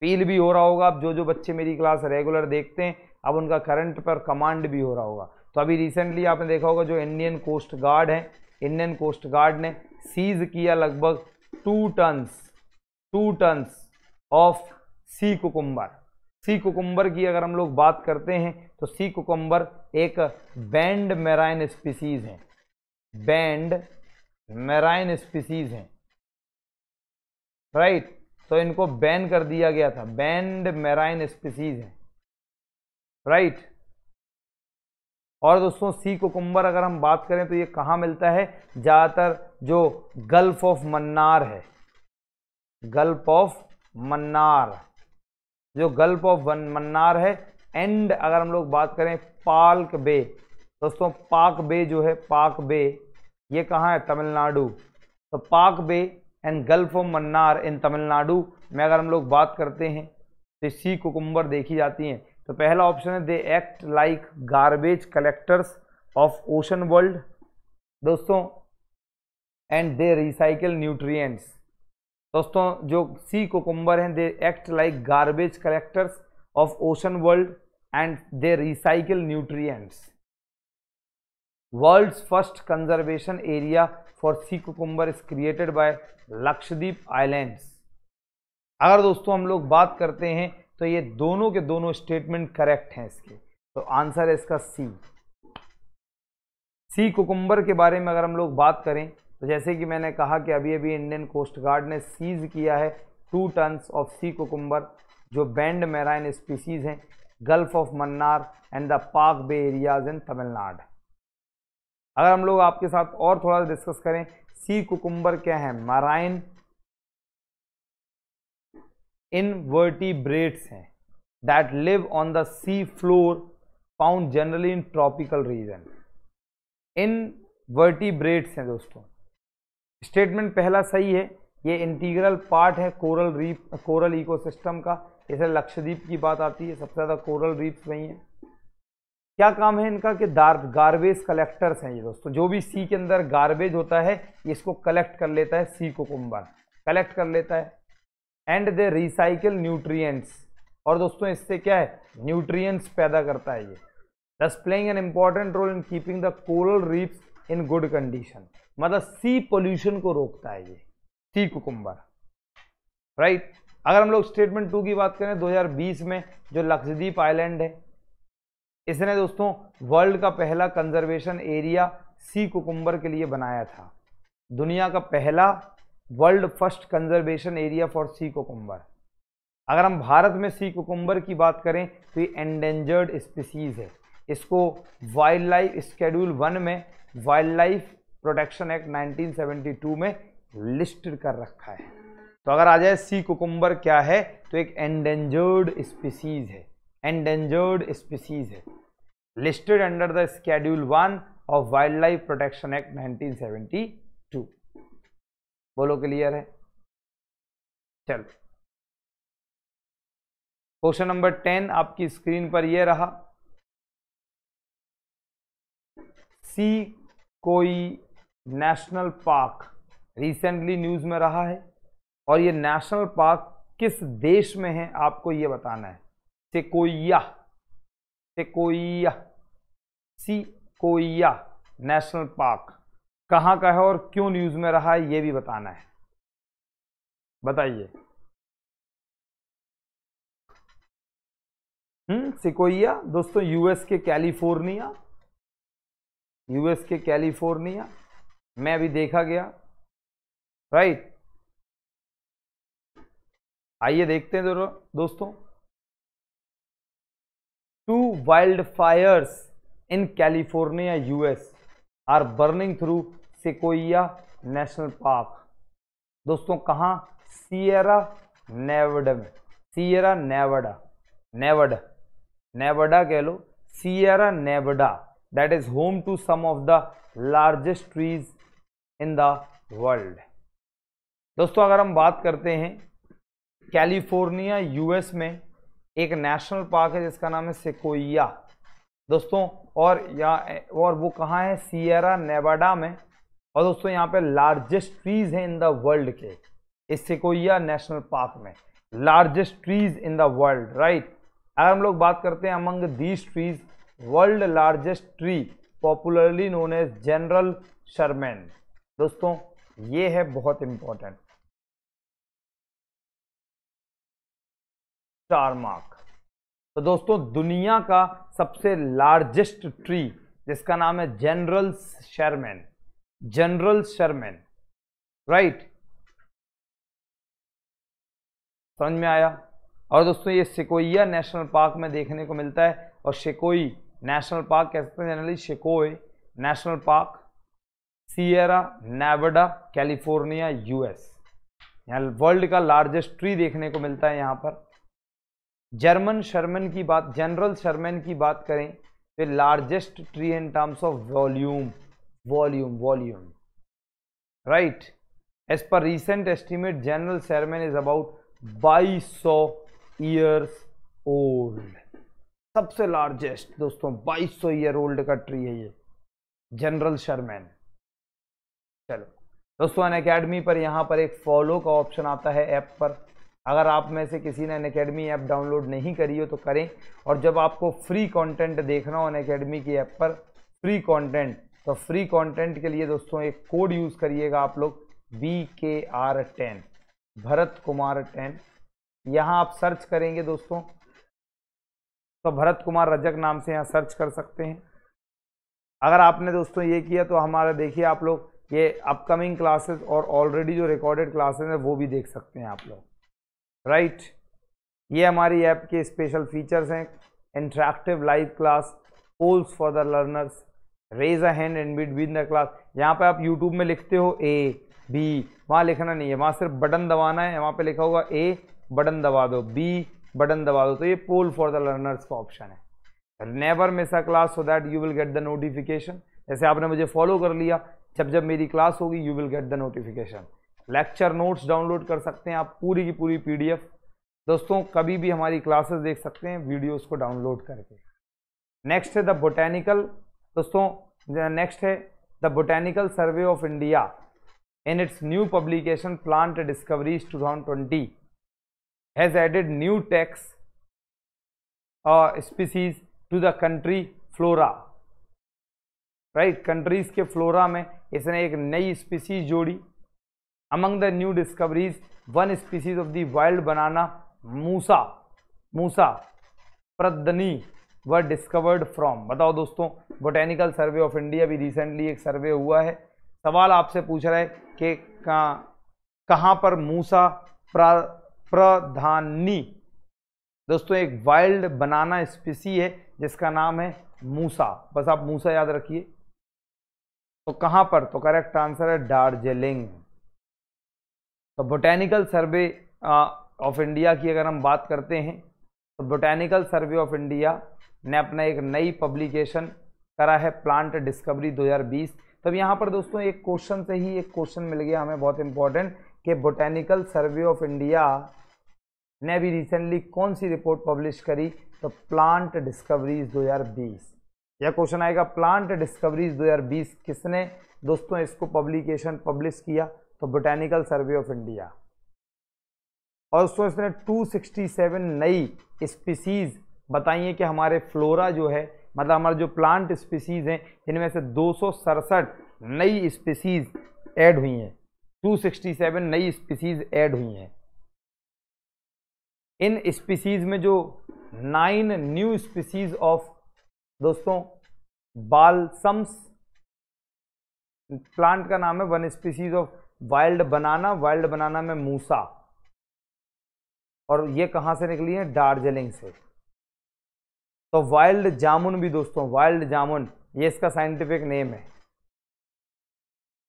फील भी हो रहा होगा अब जो जो बच्चे मेरी क्लास रेगुलर देखते हैं अब उनका करंट पर कमांड भी हो रहा होगा तो अभी रिसेंटली आपने देखा होगा जो इंडियन कोस्ट गार्ड है इंडियन कोस्ट गार्ड ने सीज किया लगभग two tons two tons of sea cucumber sea cucumber की अगर हम लोग बात करते हैं तो सी कुकुम्बर एक बैंड मेराइन स्पीसीज है बैंड मेराइन स्पीसीज है राइट तो इनको बैन कर दिया गया था बैंड मेराइन स्पीसीज है राइट और दोस्तों सी कोकुम्बर अगर हम बात करें तो ये कहाँ मिलता है ज़्यादातर जो गल्फ ऑफ मन्नार है गल्फ ऑफ मन्नार जो गल्फ ऑफ मन्नार है एंड अगर हम लोग बात करें पाल्क बे दोस्तों पाक बे जो है पाक बे ये कहाँ है तमिलनाडु तो Palk Bay and Gulf of Mannar in Tamil Nadu में अगर हम लोग बात करते हैं तो सी कुकुम्बर देखी जाती हैं तो पहला ऑप्शन है they act like garbage collectors of ocean world दोस्तों एंड दे रिसाइकल न्यूट्रिएंट्स दोस्तों जो सी कोकुम्बर हैं they act like garbage collectors of ocean world and they recycle nutrients world's first conservation area for sea cucumber is created by Lakshadweep islands अगर दोस्तों हम लोग बात करते हैं तो ये दोनों के दोनों स्टेटमेंट करेक्ट हैं इसके तो आंसर है इसका सी सी कुकुम्बर के बारे में अगर हम लोग बात करें तो जैसे कि मैंने कहा कि अभी अभी इंडियन कोस्ट गार्ड ने सीज किया है two tons of sea cucumber जो बैंड मैराइन स्पीसीज हैं Gulf of Mannar and the Palk Bay areas in Tamil Nadu अगर हम लोग आपके साथ और थोड़ा डिस्कस करें सी कुकुम्बर क्या है मराइन इनवर्टिब्रेट्स हैं that live on the sea floor found generally in tropical region in invertebrates हैं दोस्तों स्टेटमेंट पहला सही है ये इंटीग्रल पार्ट है कोरल रीप कोरल इकोसिस्टम का जैसे लक्षद्वीप की बात आती है सबसे ज़्यादा कोरल रीप्स वहीं हैं क्या काम है इनका कि गार्बेज कलेक्टर्स हैं ये दोस्तों जो भी सी के अंदर गार्बेज होता है इसको कलेक्ट कर लेता है सी को कुंबर कलेक्ट कर लेता है एंड दे रिसाइकिल न्यूट्रिएंट्स और दोस्तों इससे क्या है न्यूट्रिएंट्स पैदा करता है ये दस playing an important role in keeping the coral reefs in good condition मतलब सी पोल्यूशन को रोकता है ये सी कुकुम्बर राइट अगर हम लोग स्टेटमेंट टू की बात करें 2020 में जो लक्षद्वीप आइलैंड है इसने दोस्तों वर्ल्ड का पहला कंजर्वेशन एरिया सी कुकुम्बर के लिए बनाया था दुनिया का पहला world first conservation area for sea cucumber अगर हम भारत में सी कुकुम्बर की बात करें तो ये एंडेंजर्ड स्पीसीज़ है इसको वाइल्ड लाइफ स्केड्यूल वन में वाइल्ड लाइफ प्रोटेक्शन एक्ट 1972 में लिस्ट कर रखा है तो अगर आ जाए सी कुकुम्बर क्या है तो एक एंडेंजर्ड स्पीसीज़ है एंडेंजर्ड स्पीसीज है listed schedule one of wildlife protection act nineteen seventy 1972 बोलो क्लियर है चलो क्वेश्चन नंबर टेन आपकी स्क्रीन पर यह रहा सी कोई नेशनल पार्क रिसेंटली न्यूज में रहा है और ये नेशनल पार्क किस देश में है आपको ये बताना है Sequoia Sequoia Sequoia National Park कहाँ का है और क्यों न्यूज़ में रहा है ये भी बताना है बताइए हम्म दोस्तों यूएस के कैलिफोर्निया यूएस के कैलिफोर्निया मैं अभी देखा गया राइट आइए देखते हैं दोस्तों two wildfires in California US are burning through Sequoia National Park दोस्तों कहाँ सियरा नेवडा में सियरा नेवडा नेवडा नेवडा कह लो Sierra Nevada that is home to some of the largest trees in the world दोस्तों अगर हम बात करते हैं कैलिफोर्निया यूएस में एक नेशनल पार्क है जिसका नाम है सिकोइया दोस्तों और यहाँ और वो कहाँ है सियरा नेवाडा में और दोस्तों यहाँ पे लार्जेस्ट ट्रीज हैं इन द वर्ल्ड के इस सिकोइया नेशनल पार्क में largest trees in the world right अगर हम लोग बात करते हैं among these trees world largest tree popularly known as General Sherman दोस्तों ये है बहुत इंपॉर्टेंट स्टार मार्क तो दोस्तों दुनिया का सबसे लार्जेस्ट ट्री जिसका नाम है General Sherman General Sherman right समझ में आया और दोस्तों ये सिकोइया नेशनल पार्क में देखने को मिलता है और शिकोई नेशनल पार्क कह सकते हैं generally Sequoia National Park Sierra Nevada California US यहाँ वर्ल्ड का लार्जेस्ट ट्री देखने को मिलता है यहाँ पर जर्मन शर्मन की बात जनरल शर्मन की बात करें तो largest tree in terms of volume volume volume right as per recent estimate General Sherman is about बाईस सौ ईयर्स ओल्ड सबसे लार्जेस्ट दोस्तों बाईस सौ ईयर ओल्ड का ट्री है ये जनरल शर्मन चलो अन अकेडमी पर यहाँ पर एक फॉलो का ऑप्शन आता है ऐप पर अगर आप में से किसी ने अनकेडमी ऐप डाउनलोड नहीं करी हो तो करें और जब आपको फ्री कंटेंट देखना हो अनकेडमी अकेडमी की ऐप पर फ्री कंटेंट तो फ्री कंटेंट के लिए दोस्तों एक कोड यूज़ करिएगा आप लोग B K R ten Bharat Kumar ten यहाँ आप सर्च करेंगे दोस्तों तो भरत कुमार रजक नाम से यहाँ सर्च कर सकते हैं अगर आपने दोस्तों ये किया तो हमारा देखिए आप लोग ये अपकमिंग क्लासेस और ऑलरेडी जो रिकॉर्डेड क्लासेस हैं वो भी देख सकते हैं आप लोग राइट ये हमारी ऐप के स्पेशल फीचर्स हैं interactive live class polls for the learners raise a hand and beat been the class यहाँ पे आप यूट्यूब में लिखते हो ए बी वहाँ लिखना नहीं है वहाँ सिर्फ बटन दबाना है वहाँ पे लिखा होगा ए बटन दबा दो बी बटन दबा दो तो ये पोल फॉर द लर्नर्स का ऑप्शन है never miss a class so that you will get the notification जैसे आपने मुझे फॉलो कर लिया जब जब मेरी क्लास होगी you will get the notification lecture notes download कर सकते हैं आप पूरी की पूरी पीडीएफ दोस्तों कभी भी हमारी क्लासेस देख सकते हैं वीडियोस को डाउनलोड करके नेक्स्ट है द बोटेनिकल दोस्तों नेक्स्ट है the Botanical Survey of India in its new publication plant discoveries 2020 has added new taxa species to the country flora right countries के फ्लोरा में इसने एक नई स्पीसीज जोड़ी among the new discoveries one species of the wild banana मूसा मूसा प्रदनी व डिस्कवर्ड फ्रॉम बताओ दोस्तों बोटेनिकल सर्वे ऑफ इंडिया भी रिसेंटली एक सर्वे हुआ है सवाल आपसे पूछ रहा है कि कहाँ पर मूसा प्रधानी दोस्तों एक वाइल्ड बनाना स्पीसी है जिसका नाम है मूसा बस आप मूसा याद रखिए तो कहाँ पर तो करेक्ट आंसर है दार्जिलिंग तो बोटैनिकल सर्वे ऑफ इंडिया की अगर हम बात करते हैं तो बोटैनिकल सर्वे ऑफ इंडिया ने अपना एक नई पब्लिकेशन करा है प्लांट डिस्कवरी 2020 तब यहाँ पर दोस्तों एक क्वेश्चन से ही एक क्वेश्चन मिल गया हमें बहुत इंपॉर्टेंट कि बोटैनिकल सर्वे ऑफ इंडिया ने अभी रिसेंटली कौन सी रिपोर्ट पब्लिश करी तो प्लांट डिस्कवरीज 2020 यह क्वेश्चन आएगा प्लांट डिस्कवरीज 2020 किसने दोस्तों इसको पब्लिकेशन पब्लिश किया तो बोटेनिकल सर्वे ऑफ इंडिया और उसको इसने 267 नई स्पीसीज बताई है कि हमारे फ्लोरा जो है मतलब हमारे जो प्लांट स्पीसीज हैं इनमें से दो नई स्पीसीज ऐड हुई हैं 267 नई स्पीसीज ऐड हुई हैं इन स्पीसीज में जो नाइन न्यू स्पीसीज ऑफ दोस्तों बालसम्स प्लांट का नाम है one species of wild banana wild banana में मूसा और ये कहां से निकली है दार्जिलिंग से तो वाइल्ड जामुन भी दोस्तों वाइल्ड जामुन ये इसका साइंटिफिक नेम है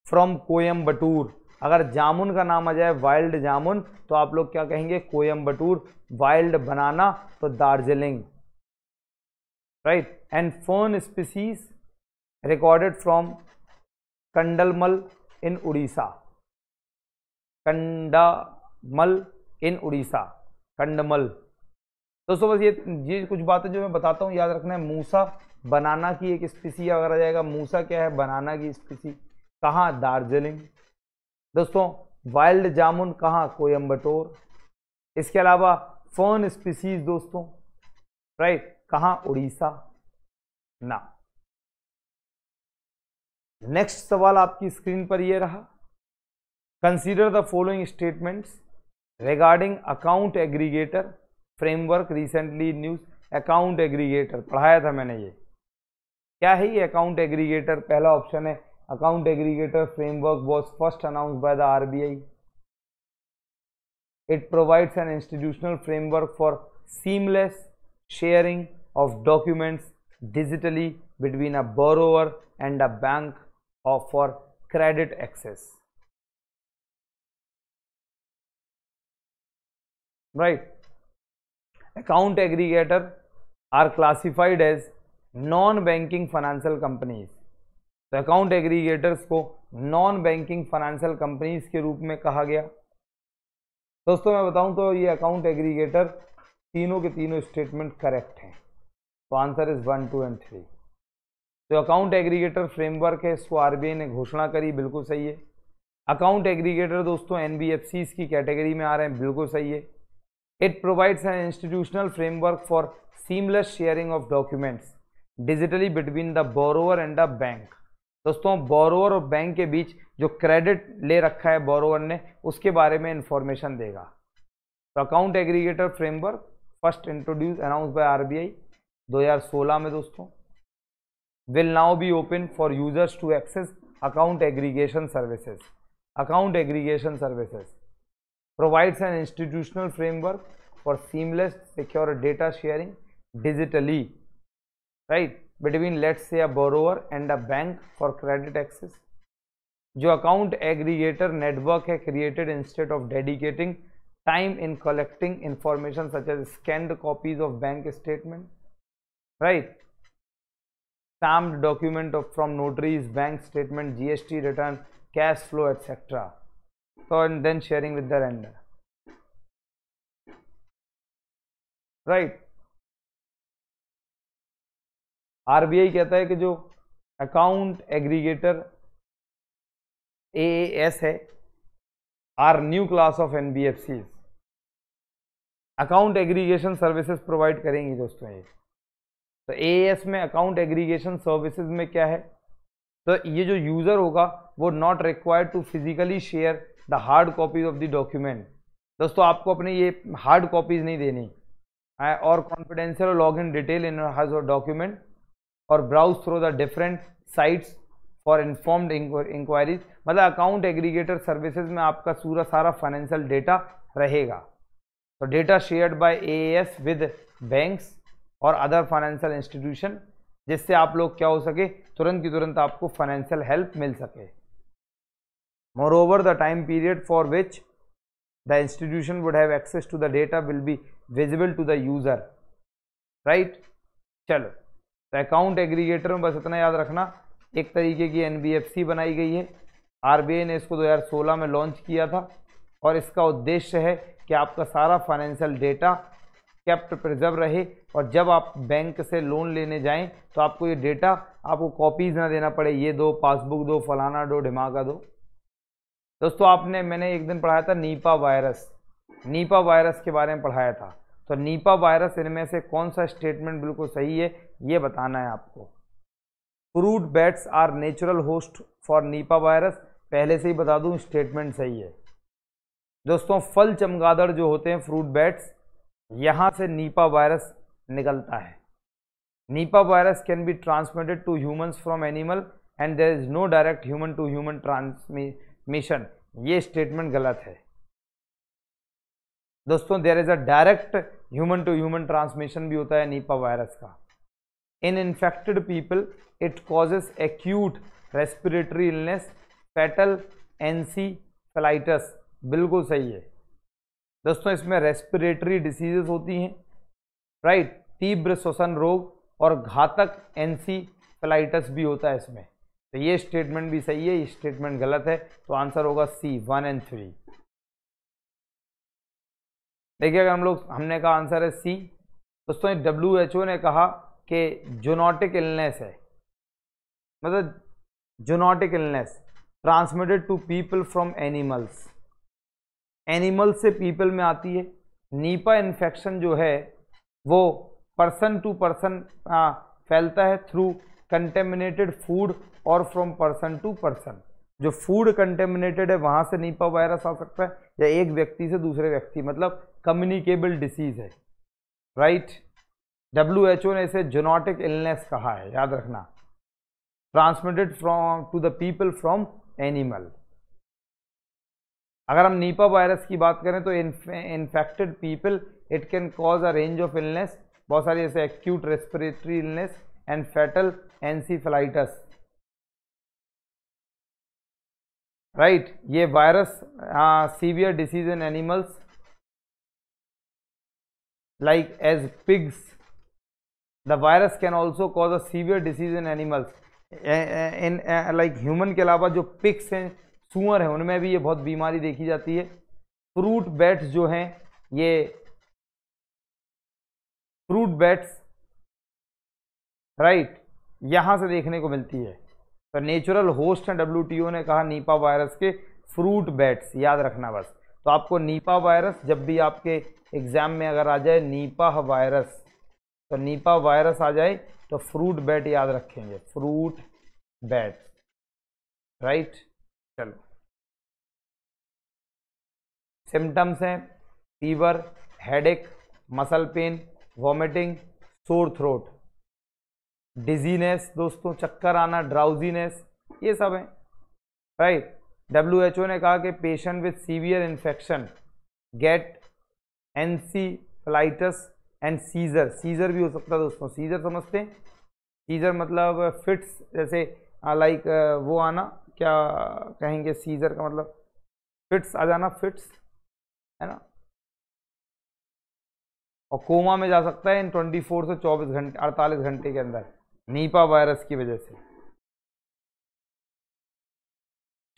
फ्रॉम कोयम्बटूर अगर जामुन का नाम आ जाए वाइल्ड जामुन तो आप लोग क्या कहेंगे कोयम्बटूर वाइल्ड बनाना तो Darjeeling right and fern species recorded from Kandhamal in Orissa Kandhamal in Orissa Kandhamal दोस्तों बस ये ये कुछ बातें जो मैं बताता हूँ याद रखना है मूसा बनाना की एक स्पीसी आ जाएगा मूसा क्या है बनाना की स्पीसी कहाँ दार्जिलिंग दोस्तों वाइल्ड जामुन कहाँ कोयम्बटोर इसके अलावा फर्न स्पीसीज दोस्तों राइट कहाँ उड़ीसा ना नेक्स्ट सवाल आपकी स्क्रीन पर ये रहा consider the following statements regarding account aggregator framework recently news account aggregator पढ़ाया था मैंने ये क्या है ये अकाउंट एग्रीगेटर पहला ऑप्शन है account aggregator framework was first announce by the R B I it provides an institutional framework for seamless sharing of documents digitally between a borrower and a bank of for credit access right account aggregator are classified as non banking financial companies तो account aggregators को non banking financial companies के रूप में कहा गया दोस्तों मैं बताऊं तो ये अकाउंट एग्रीगेटर तीनों के तीनों स्टेटमेंट करेक्ट हैं तो answer is one two and three जो अकाउंट एग्रीगेटर फ्रेमवर्क है इसको आरबीआई ने घोषणा करी बिल्कुल सही है अकाउंट एग्रीगेटर दोस्तों एनबीएफसीज की कैटेगरी में आ रहे हैं बिल्कुल सही है It provides an institutional framework for seamless sharing of documents digitally between the borrower and the bank. दोस्तों बोरोवर और बैंक के बीच जो क्रेडिट ले रखा है बोरोवर ने उसके बारे में इंफॉर्मेशन देगा तो account aggregator framework first introduce announce by RBI 2016 में दोस्तों will now be open for users to access account aggregation services account aggregation services provides an institutional framework for seamless secure data sharing digitally right between let's say a borrower and a bank for credit access jo account aggregator network hai created instead of dedicating time in collecting information such as scanned copies of bank statement right stamped document of from notary's bank statement gst return cash flow etc so and then sharing with the render right RBI कहता है कि जो account aggregators है are new class of NBFC account aggregation services provide करेंगी दोस्तों ये तो S में अकाउंट एग्रीगेशन सर्विसेज में क्या है तो ये जो यूज़र होगा वो not required to physically share the hard copies of the document दोस्तों आपको अपने ये हार्ड कॉपीज नहीं देनी है हाँ, और confidential log in detail in his document और browse through the different sites for informed inquiries मतलब अकाउंट एग्रीगेटर सर्विसेज में आपका पूरा सारा फाइनेंशियल डेटा रहेगा तो data shared by AAs with banks और अदर फाइनेंशियल इंस्टीट्यूशन जिससे आप लोग क्या हो सके तुरंत की तुरंत आपको फाइनेंशियल हेल्प मिल सके Moreover, the time period for which the institution would have access to the data will be visible to the user right चलो तो अकाउंट एग्रीगेटर में बस इतना याद रखना एक तरीके की एन बी एफ सी बनाई गई है आर बी आई ने इसको दो हज़ार सोलह में लॉन्च किया था और इसका उद्देश्य है कि आपका सारा फाइनेंशियल डेटा कैप्ट प्रिजर्व रहे और जब आप बैंक से लोन लेने जाएं तो आपको ये डेटा आपको कॉपीज ना देना पड़े ये दो पासबुक दो फलाना दो ढिमाका दो दोस्तों आपने मैंने एक दिन पढ़ाया था नीपा वायरस नीपा वायरस के बारे में पढ़ाया था तो नीपा वायरस इनमें से कौन सा स्टेटमेंट बिल्कुल सही है ये बताना है आपको fruit bats are natural host for Nipah virus पहले से ही बता दूं स्टेटमेंट सही है दोस्तों फल चमगादड़ जो होते हैं फ्रूट बैट्स यहाँ से नीपा वायरस निकलता है Nipah virus can be transmitted to humans from animal and there is no direct human to human transmission ये स्टेटमेंट गलत है दोस्तों there is a direct human to human transmission भी होता है नीपा वायरस का in infected people it causes acute respiratory illness fatal encephalitis बिल्कुल सही है दोस्तों इसमें रेस्पिरेटरी डिसीजेस होती हैं राइट तीव्र श्वसन रोग और घातक एनसीफलाइटस भी होता है इसमें तो ये स्टेटमेंट भी सही है ये स्टेटमेंट गलत है तो आंसर होगा सी वन एंड थ्री देखिए अगर हम लोग हमने कहा आंसर है सी दोस्तों डब्ल्यू एच ओ ने कहा कि जोनोटिक इलनेस है मतलब zoonotic illness transmitted to people from animals animals से पीपल में आती है नीपा इन्फेक्शन जो है वो पर्सन टू पर्सन फैलता है थ्रू कंटेमिनेटेड फूड और फ्रॉम पर्सन टू पर्सन जो फूड कंटेमिनेटेड है वहाँ से नीपा वायरस आ सकता है या एक व्यक्ति से दूसरे व्यक्ति मतलब कम्युनिकेबल डिसीज है राइट डब्ल्यू एच ओ ने इसे जोनोटिक इलनेस कहा है याद रखना transmitted from to the people from animal अगर हम नीपा वायरस की बात करें तो infected people it can cause a range of illness बहुत सारी ऐसे acute respiratory illness and fatal encephalitis right ये virus severe disease in animals like as pigs the virus can also cause a severe disease in animals in like human के अलावा जो pigs हैं सुअर हैं उनमें भी ये बहुत बीमारी देखी जाती है फ्रूट बैट्स जो हैं ये फ्रूट बैट्स राइट यहाँ से देखने को मिलती है तो नेचुरल होस्ट हैं डब्ल्यू ने कहा नीपा वायरस के फ्रूट बैट्स याद रखना बस तो आपको नीपा वायरस जब भी आपके एग्ज़ाम में अगर आ जाए नीपा वायरस तो नीपा वायरस आ जाए तो फ्रूट बैट याद रखेंगे फ्रूट बैट राइट चलो सिम्टम्स हैं fever headache muscle pain vomiting sore throat dizziness दोस्तों चक्कर आना ड्राउजीनेस ये सब हैं राइट डब्ल्यू एच ओ ने कहा कि patient with severe infection get फ्लाइटस एंड सीजर सीजर भी हो सकता है दोस्तों सीजर समझते हैं सीजर मतलब फिट्स जैसे लाइक हाँ, वो आना क्या कहेंगे सीजर का मतलब फिट्स आ जाना फिट्स है ना और कोमा में जा सकता है इन 24 से 24 घंटे 48 घंटे के अंदर नीपा वायरस की वजह से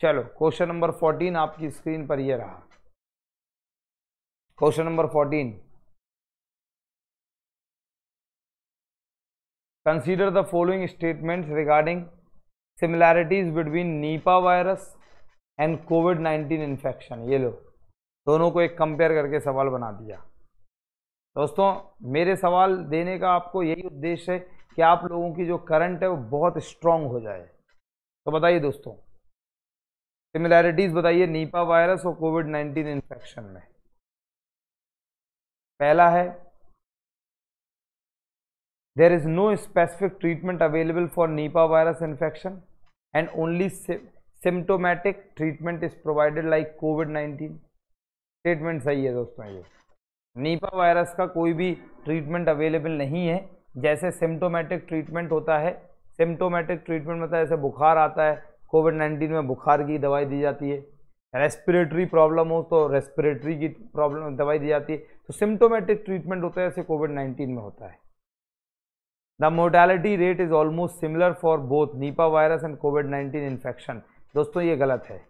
चलो क्वेश्चन नंबर फोर्टीन आपकी स्क्रीन पर यह रहा question number fourteen consider the following statements regarding similarities between Nipah virus and Covid 19 infection ये लो दोनों को एक कंपेयर करके सवाल बना दिया दोस्तों मेरे सवाल देने का आपको यही उद्देश्य है कि आप लोगों की जो करंट है वो बहुत स्ट्रांग हो जाए तो बताइए दोस्तों सिमिलैरिटीज़ बताइए नीपा वायरस और कोविड नाइन्टीन इन्फेक्शन में पहला है there is no specific treatment available for Nipah virus infection and only symptomatic treatment is provided like Covid nineteen treatment सही है दोस्तों ये नीपा वायरस का कोई भी ट्रीटमेंट अवेलेबल नहीं है जैसे सिम्टोमेटिक ट्रीटमेंट होता है सिम्टोमेटिक ट्रीटमेंट मतलब जैसे बुखार आता है कोविड नाइन्टीन में बुखार की दवाई दी जाती है रेस्पिरेटरी प्रॉब्लम हो तो रेस्पिरेटरी की प्रॉब्लम दवाई दी जाती है तो सिम्टोमेटिक ट्रीटमेंट होता है जैसे कोविड नाइन्टीन में होता है the mortality rate is almost similar for both Nipah virus and Covid nineteen infection दोस्तों ये गलत है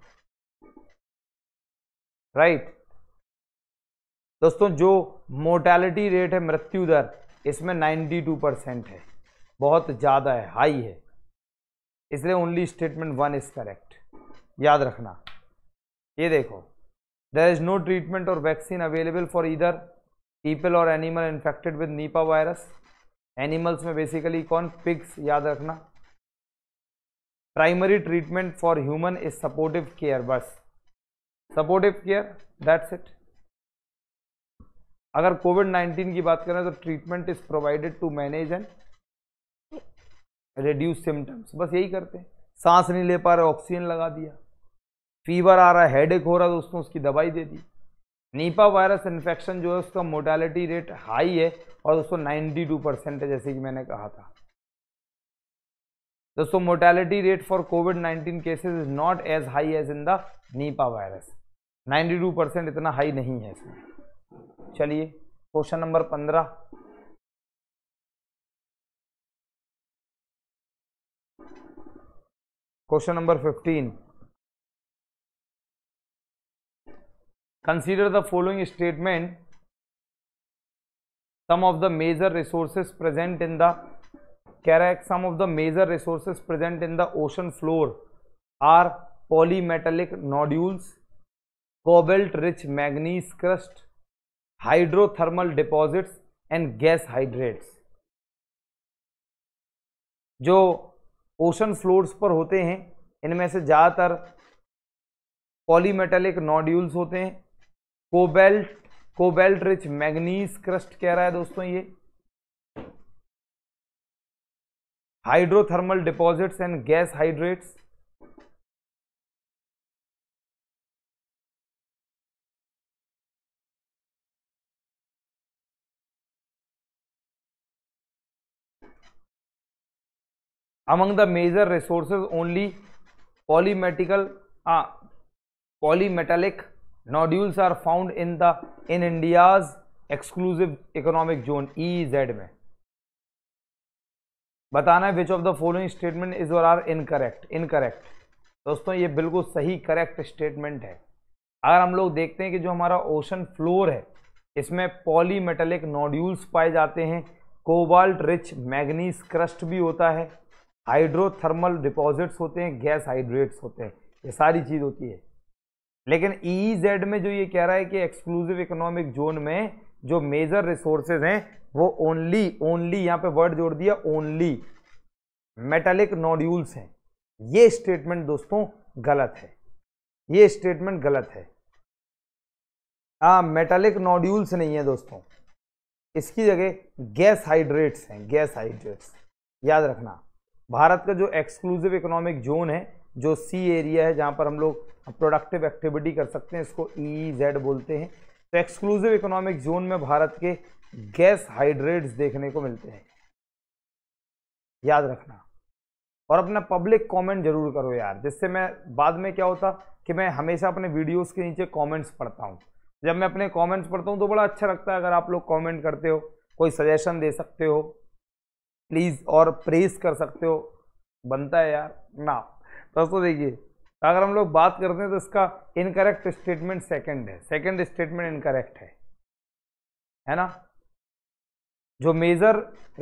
राइट right? दोस्तों जो मोर्टैलिटी रेट है मृत्यु दर इसमें 92 परसेंट है बहुत ज़्यादा है हाई है इसलिए only statement one is correct याद रखना ये देखो देर इज़ नो ट्रीटमेंट और vaccine available for either people और animal infected with Nipah virus animals में बेसिकली कौन पिग्स याद रखना primary treatment for human is supportive care बस सपोर्टिव केयर दैट्स इट अगर कोविड नाइन्टीन की बात करें तो treatment is provided to manage and reduce symptoms बस यही करते हैं सांस नहीं ले पा रहे ऑक्सीजन लगा दिया फीवर आ रहा है हेड हो रहा है दोस्तों उसकी दवाई दे दी नीपा वायरस इन्फेक्शन जो है उसका मोर्टेलिटी रेट हाई है और दोस्तों टू परसेंट है जैसे कि मैंने कहा था दोस्तों mortality rate for Covid nineteen cases is not as high as in the Nipah virus two percent इतना हाई नहीं है इसमें चलिए क्वेश्चन नंबर पंद्रह question number fifteen consider the following statement some of the major resources present in the कह रहा है some of the major resources present in the ocean floor are polymetallic nodules cobalt rich manganese crust hydrothermal deposits and gas hydrates जो ocean floors पर होते हैं इनमें से ज़्यादातर पॉलीमेटेलिक नॉड्यूल्स होते हैं cobalt cobalt rich manganese crust कह रहा है दोस्तों ये hydrothermal deposits and gas hydrates among the major resources only polymetical uh, polymetallic nodules are found in the in india's exclusive economic zone ez में बताना है which of the following statement is और are incorrect incorrect दोस्तों ये बिल्कुल सही correct statement है अगर हम लोग देखते हैं कि जो हमारा ओशन फ्लोर है इसमें पॉलीमेटेलिक नोड्यूल्स पाए जाते हैं कोबाल्ट रिच मैग्नीज क्रस्ट भी होता है हाइड्रोथर्मल डिपॉजिट्स होते हैं गैस हाइड्रेट्स होते हैं ये सारी चीज़ होती है लेकिन ई e जेड e में जो ये कह रहा है कि एक्सक्लूसिव इकोनॉमिक जोन में जो मेजर रिसोर्सेज हैं वो ओनली ओनली यहाँ पे वर्ड जोड़ दिया ओनली मेटालिक नोड्यूल्स हैं ये स्टेटमेंट दोस्तों गलत है ये स्टेटमेंट गलत है हाँ मेटालिक नोड्यूल्स नहीं है दोस्तों इसकी जगह गैस हाइड्रेट्स हैं गैस हाइड्रेट्स याद रखना भारत का जो एक्सक्लूसिव इकोनॉमिक जोन है जो सी एरिया है जहाँ पर हम लोग प्रोडक्टिव एक्टिविटी कर सकते हैं इसको ई e जेड e बोलते हैं तो एक्सक्लूसिव इकोनॉमिक जोन में भारत के गैस हाइड्रेट्स देखने को मिलते हैं याद रखना और अपना पब्लिक कमेंट जरूर करो यार जिससे मैं बाद में क्या होता कि मैं हमेशा अपने वीडियोस के नीचे कमेंट्स पढ़ता हूँ जब मैं अपने कमेंट्स पढ़ता हूँ तो बड़ा अच्छा लगता है अगर आप लोग कमेंट करते हो कोई सजेशन दे सकते हो प्लीज़ और प्रेस कर सकते हो बनता है यार ना दोस्तों देखिए अगर हम लोग बात करते हैं तो इसका इनकरेक्ट स्टेटमेंट सेकंड है सेकंड स्टेटमेंट इनकरेक्ट है है ना जो मेजर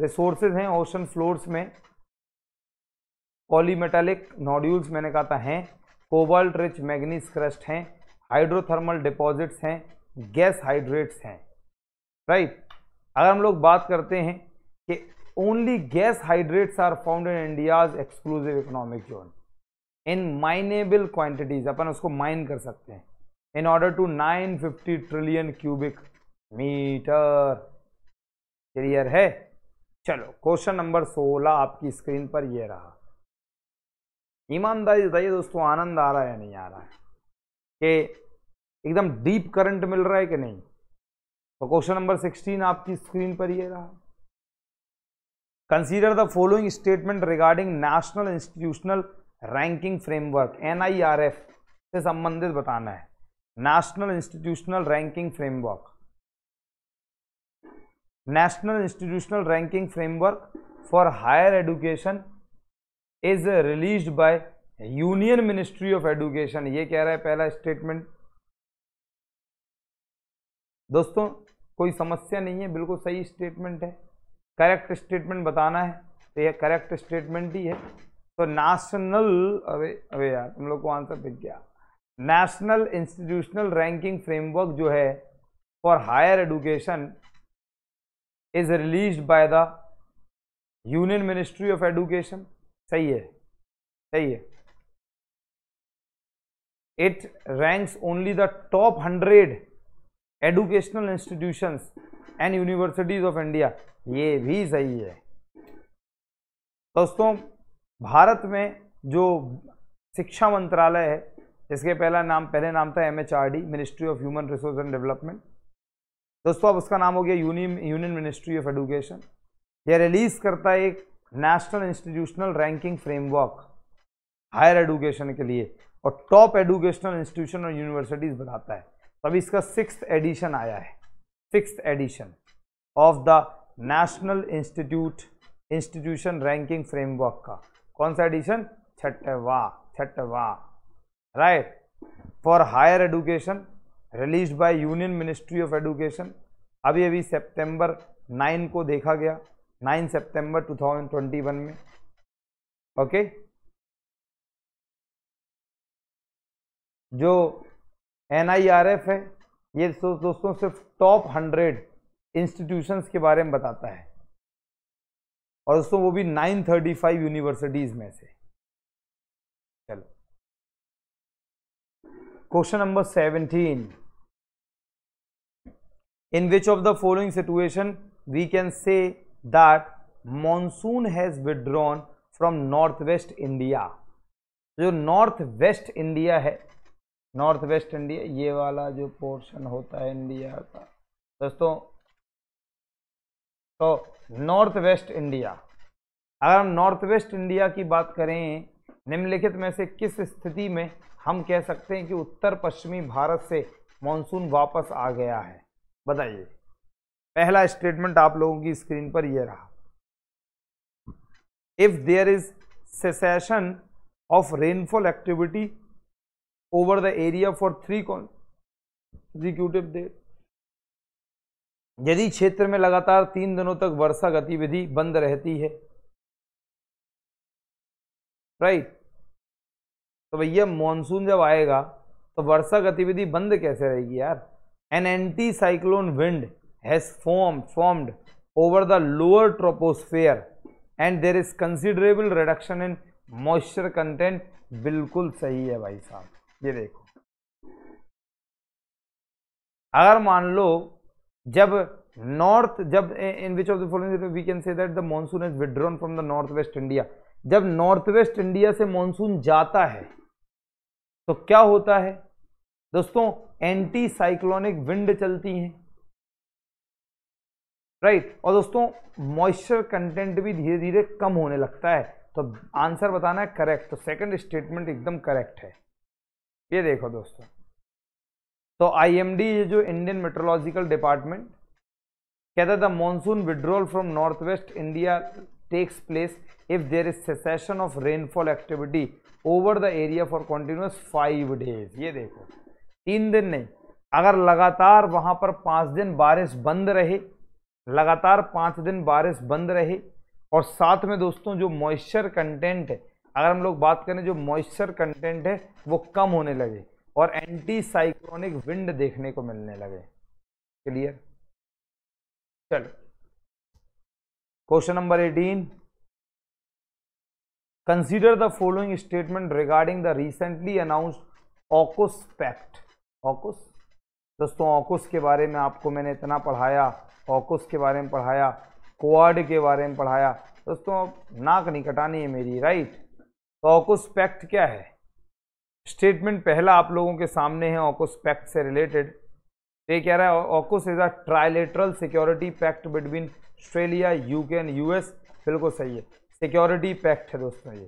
रिसोर्सेज हैं ओशन फ्लोर्स में पॉलीमेटालिक नॉड्यूल्स मैंने कहा था हैं कोबाल्ट रिच मैग्नीस क्रस्ट हैं हाइड्रोथर्मल डिपॉजिट्स हैं गैस हाइड्रेट्स हैं राइट अगर हम लोग बात करते हैं कि only gas hydrates are found in India's exclusive economic zone in mineable quantities अपन उसको mine कर सकते हैं in order to 950 trillion cubic meter clear है चलो क्वेश्चन नंबर 16 आपकी स्क्रीन पर ये रहा ईमानदारी बताइए दोस्तों आनंद आ रहा है या नहीं आ रहा है कि एकदम डीप करंट मिल रहा है कि नहीं तो क्वेश्चन नंबर 16 आपकी स्क्रीन पर ये रहा consider the following statement regarding national institutional ranking framework N से संबंधित बताना है national institutional ranking framework national institutional ranking framework for higher education is release by union ministry of education ये कह रहा है पहला स्टेटमेंट दोस्तों कोई समस्या नहीं है बिल्कुल सही स्टेटमेंट है करेक्ट स्टेटमेंट बताना है तो यह करेक्ट स्टेटमेंट ही है तो नेशनल अरे अरे यार तुम लोग को आंसर दिख गया नेशनल इंस्टीट्यूशनल रैंकिंग फ्रेमवर्क जो है for higher education is release by the union ministry of education सही है सही है it ranks only the top hundred educational institutions and universities of India ये भी सही है दोस्तों भारत में जो शिक्षा मंत्रालय है इसके पहला नाम पहले नाम था MHRD ministry of human resource and development दोस्तों अब उसका नाम हो गया union union ministry of education यह रिलीज करता है एक national institutional ranking framework higher education के लिए और टॉप एडुकेशनल इंस्टीट्यूशन और यूनिवर्सिटीज़ बनाता है अभी इसका सिक्स एडिशन आया है sixth edition of the national institute institution ranking framework का कौन सा एडिशन छठवा छठवा right for higher education release by union ministry of education अभी अभी सितंबर नाइन को देखा गया 9 सितंबर वन में ओके जो एन है ये दोस्तों सिर्फ टॉप हंड्रेड इंस्टीट्यूशंस के बारे में बताता है और दोस्तों वो भी 935 यूनिवर्सिटीज में से चलो question number 17 in which of the following situation we can say that monsoon has withdrawn from north west India जो नॉर्थ वेस्ट इंडिया है नॉर्थ वेस्ट इंडिया ये वाला जो पोर्शन होता है इंडिया का दोस्तों तो नॉर्थ वेस्ट इंडिया अगर हम नॉर्थ वेस्ट इंडिया की बात करें निम्नलिखित में से किस स्थिति में हम कह सकते हैं कि उत्तर पश्चिमी भारत से मानसून वापस आ गया है बताइए पहला स्टेटमेंट आप लोगों की स्क्रीन पर यह रहा if there is cessation of rainfall activity over the area for three consecutive days. यदि क्षेत्र में लगातार तीन दिनों तक वर्षा गतिविधि बंद रहती है राइट तो भैया मॉनसून जब आएगा तो वर्षा गतिविधि बंद कैसे रहेगी यार an anticyclone wind has form formed over the lower troposphere and there is considerable reduction in moisture content बिल्कुल सही है भाई साहब ये देखो अगर मान लो जब नॉर्थ जब in which of the we can say that the monsoon is withdrawn from the north west India जब नॉर्थ वेस्ट इंडिया से मॉनसून जाता है तो क्या होता है दोस्तों एंटी साइक्लोनिक विंड चलती हैं राइट right? और दोस्तों मॉइस्चर कंटेंट भी धीरे धीरे कम होने लगता है तो आंसर बताना तो है करेक्ट तो सेकंड स्टेटमेंट एकदम करेक्ट है ये देखो दोस्तों तो आईएमडी ये जो इंडियन मेट्रोलॉजिकल डिपार्टमेंट कहता है the monsoon withdrawal from north west India takes place if there is cessation of rainfall activity over the area for continuous five days ये देखो तीन दिन नहीं अगर लगातार वहाँ पर पाँच दिन बारिश बंद रहे लगातार पाँच दिन बारिश बंद रहे और साथ में दोस्तों जो मॉइस्चर कंटेंट है अगर हम लोग बात करें जो मॉइस्चर कंटेंट है वो कम होने लगे और एंटी साइक्लोनिक विंड देखने को मिलने लगे क्लियर चलो question number eighteen consider the following statement regarding the recently announced AUKUS pact AUKUS दोस्तों ऑकुस के बारे में आपको मैंने इतना पढ़ाया ऑकुस के बारे में पढ़ाया क्वाड के बारे में पढ़ाया दोस्तों नाक नहीं कटानी है मेरी राइट ऑकुस पैक्ट क्या है स्टेटमेंट पहला आप लोगों के सामने है ऑकुस पैक्ट से रिलेटेड ये कह रहा है AUKUS is a trilateral security pact between Australia UK and US बिल्कुल सही है सिक्योरिटी पैक्ट है दोस्तों ये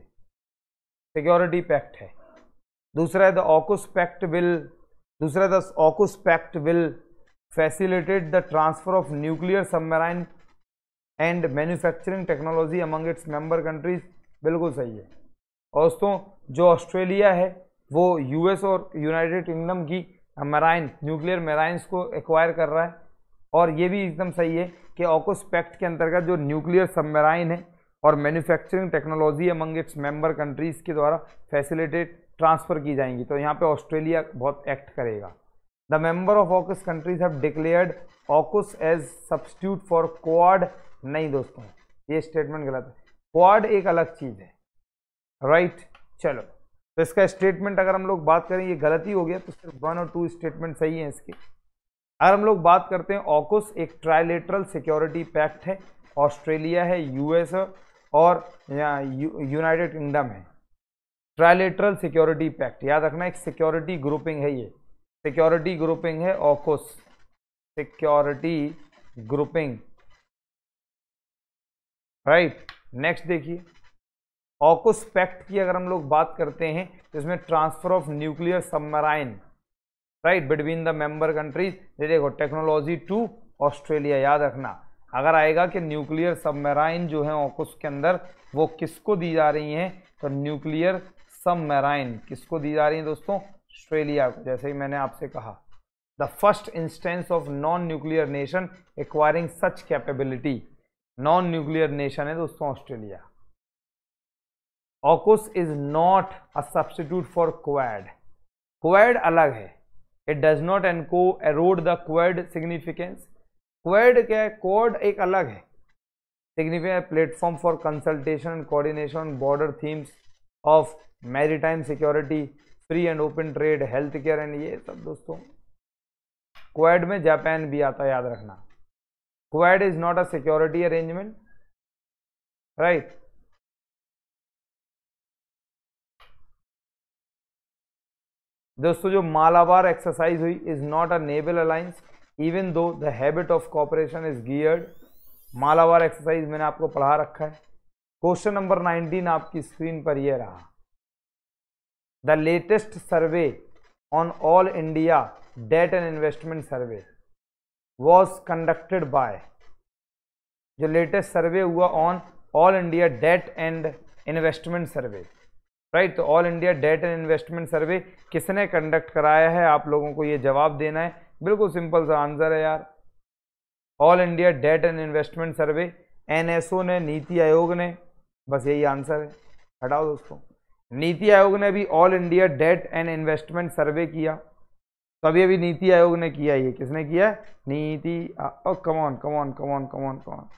सिक्योरिटी पैक्ट है दूसरा है द ऑकुस पैक्ट विल दूसरा the AUKUS pact will facilitate the transfer of nuclear submarine and manufacturing technology among its member countries बिल्कुल सही है और दोस्तों जो ऑस्ट्रेलिया है वो यूएस और यूनाइटेड किंगडम की मराइन न्यूक्लियर मराइंस को एक्वायर कर रहा है और ये भी एकदम सही है कि ऑकोस पैक्ट के अंतर्गत जो न्यूक्लियर सबमराइन है और manufacturing technology among its member countries के द्वारा फैसिलिटेट ट्रांसफ़र की जाएंगी तो यहाँ पे ऑस्ट्रेलिया बहुत एक्ट करेगा the member of AUKUS countries have declared AUKUS as substitute for Quad नहीं दोस्तों ये स्टेटमेंट गलत है क्वाड एक अलग चीज़ है राइट right? चलो तो इसका स्टेटमेंट अगर हम लोग बात करें ये गलती हो गया तो सिर्फ वन और टू स्टेटमेंट सही है इसके अगर हम लोग बात करते हैं ऑकुस एक ट्राइलेटरल सिक्योरिटी पैक्ट है ऑस्ट्रेलिया है यूएस और यूनाइटेड किंगडम है ट्राइलेटरल सिक्योरिटी पैक्ट याद रखना एक सिक्योरिटी ग्रुपिंग है ये सिक्योरिटी ग्रुपिंग है AUKUS security grouping right next देखिए ऑकुस पैक्ट की अगर हम लोग बात करते हैं तो इसमें transfer of nuclear submarine right between the member countries ये देखो टेक्नोलॉजी टू ऑस्ट्रेलिया याद रखना अगर आएगा कि न्यूक्लियर सबमराइन जो है ऑकुस के अंदर वो किसको दी जा रही हैं तो न्यूक्लियर सबमराइन किसको दी जा रही हैं दोस्तों ऑस्ट्रेलिया को जैसे ही मैंने आपसे कहा the first instance of non nuclear nation acquiring such capability non nuclear nation है दोस्तों Australia AUKUS is not a substitute for Quad Quad अलग है इट डज नॉट एन को erode the Quad significance Quad क्या है क्वड एक अलग है significant platform for consultation coordination border themes of maritime security free and open trade health care and ये सब दोस्तों क्वैड में जापान भी आता है याद रखना Quad is not a security arrangement right दोस्तों जो मालाबार एक्सरसाइज हुई is not a naval alliance even though the habit of cooperation is geared Malabar exercise मैंने आपको पढ़ा रखा है क्वेश्चन नंबर 19 आपकी स्क्रीन पर यह रहा the latest survey on all India debt and investment survey was conducted by जो लेटेस्ट सर्वे हुआ on all India debt and investment survey right तो all India debt and investment survey किसने conduct कराया है आप लोगों को ये जवाब देना है बिल्कुल सिंपल सा आंसर है यार all India debt and investment survey NSO ने नीति आयोग ने बस यही आंसर है हटाओ दोस्तों नीति आयोग ने भी all India debt and investment survey किया तो अभी अभी नीति आयोग ने किया ये किसने किया NITI come on come on come on come on come on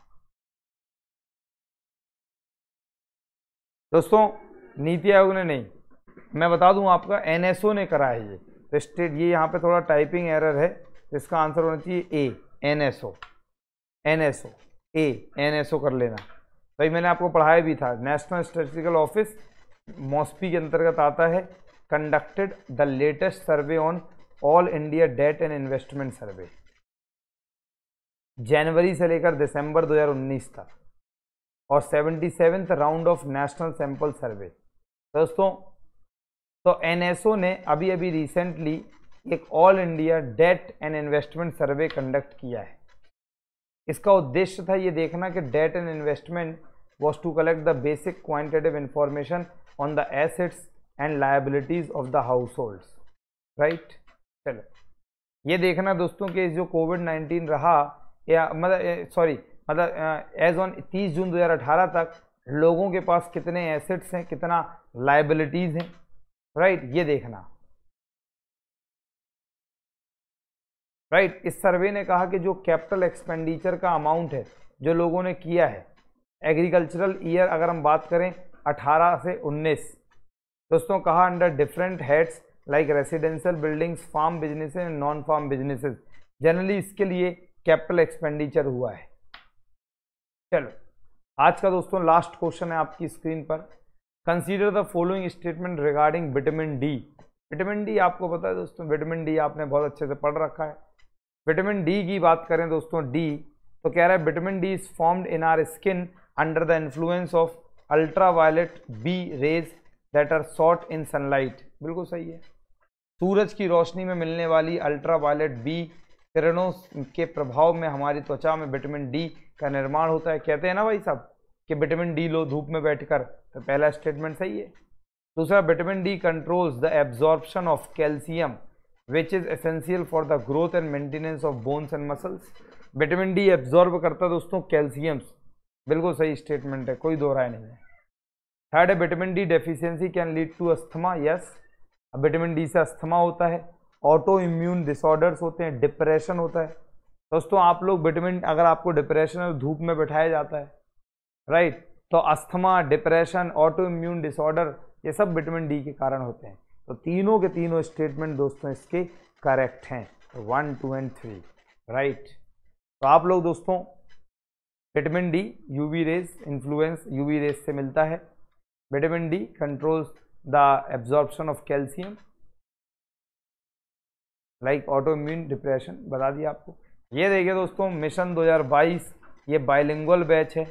दोस्तों नीति आयोग ने नहीं मैं बता दूं आपका एनएसओ ने करा है ये तो स्टेट ये यहाँ पे थोड़ा टाइपिंग एरर है इसका आंसर होना चाहिए A NSO NSO A NSO कर लेना भाई मैंने आपको पढ़ाया भी था नेशनल स्टेटिस्टिकल ऑफिस मॉस्पी के अंतर्गत आता है conducted the latest survey on all India debt and investment survey जनवरी से लेकर दिसंबर 2019 तक और seventy seventh round of national sample survey दोस्तों तो एनएसओ ने अभी अभी रिसेंटली एक all India debt and investment survey conduct किया है इसका उद्देश्य था ये देखना कि debt and investment was to collect the basic quantitative information on the assets and liabilities of the house holds right चलो ये देखना दोस्तों कि जो कोविड नाइन्टीन रहा या मतलब सॉरी मतलब एज ऑन तीस जून 2018 तक लोगों के पास कितने एसेट्स हैं कितना लाइबिलिटीज हैं राइट right? ये देखना राइट right? इस सर्वे ने कहा कि जो कैपिटल एक्सपेंडिचर का अमाउंट है जो लोगों ने किया है एग्रीकल्चरल ईयर अगर हम बात करें 18 से 19 दोस्तों कहा under different heads like residential buildings farm business and non farm businesses generally इसके लिए कैपिटल एक्सपेंडिचर हुआ है चलो आज का दोस्तों लास्ट क्वेश्चन है आपकी स्क्रीन पर consider the following statement regarding vitamin D vitamin D आपको पता है दोस्तों विटामिन डी आपने बहुत अच्छे से पढ़ रखा है विटामिन डी की बात करें दोस्तों डी तो कह रहा है vitamin D is formed in our skin under the influence of ultra violet B rays that are short in sunlight बिल्कुल सही है सूरज की रोशनी में मिलने वाली अल्ट्रा वायलेट बी किरणों के प्रभाव में हमारी त्वचा में विटामिन डी का निर्माण होता है कहते हैं ना भाई साहब कि विटामिन डी लो धूप में बैठकर तो पहला स्टेटमेंट सही है दूसरा vitamin D controls the absorption of calcium which is essential for the growth and maintenance of bones and muscles vitamin D absorb करता दोस्तों कैल्शियम्स बिल्कुल सही स्टेटमेंट है कोई दो राय नहीं है थर्ड है vitamin D deficiency can lead to asthma yes vitamin D से अस्थमा होता है ऑटो इम्यून डिसऑर्डर्स होते हैं डिप्रेशन होता है दोस्तों आप लोग विटामिन अगर आपको डिप्रेशन है तो धूप में बैठाया जाता है राइट तो asthma depression auto immune disorder ये सब विटामिन डी के कारण होते हैं तो तीनों के तीनों स्टेटमेंट दोस्तों इसके करेक्ट हैं one two and three right तो आप लोग दोस्तों vitamin D UV rays influence UV rays से मिलता है vitamin D controls the absorption of calcium like auto immune depression बता दिया आपको ये देखिए दोस्तों मिशन 2022 ये बाइलिंगुअल बैच है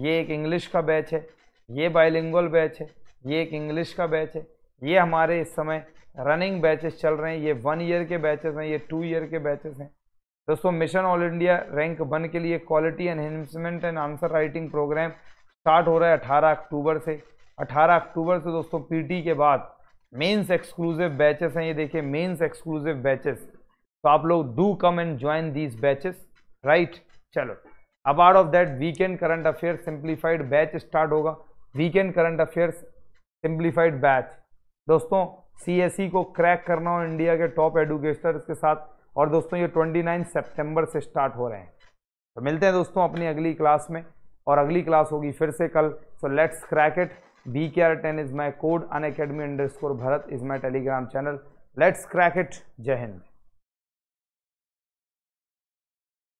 ये एक इंग्लिश का बैच है ये बाइलिंगुअल बैच है ये एक इंग्लिश का बैच है ये हमारे इस समय रनिंग बैचेस चल रहे हैं ये वन ईयर के बैचेस हैं ये टू ईयर के बैचेस हैं दोस्तों mission all India rank one के लिए quality enhancement and answer writing programme start हो रहा है अठारह अक्टूबर से अठारह अक्टूबर से दोस्तों पी के बाद मेन्स एक्सक्लूसिव बैचेस हैं ये देखिए मेन्स एक्सक्लूसिव बैचेस तो आप लोग do come and join these batches right चलो अब out of that weekend current affair simplified batch start होगा weekend current affair simplified batch दोस्तों सी e को क्रैक करना हो इंडिया के टॉप एडुकेटर्स के साथ और दोस्तों ये 29 सितंबर से स्टार्ट हो रहे हैं तो मिलते हैं दोस्तों अपनी अगली क्लास में और अगली क्लास होगी फिर से कल so let's crack it B K R ten is my code Unacademy underscore Bharat is my Telegram channel let's crack it जय हिंद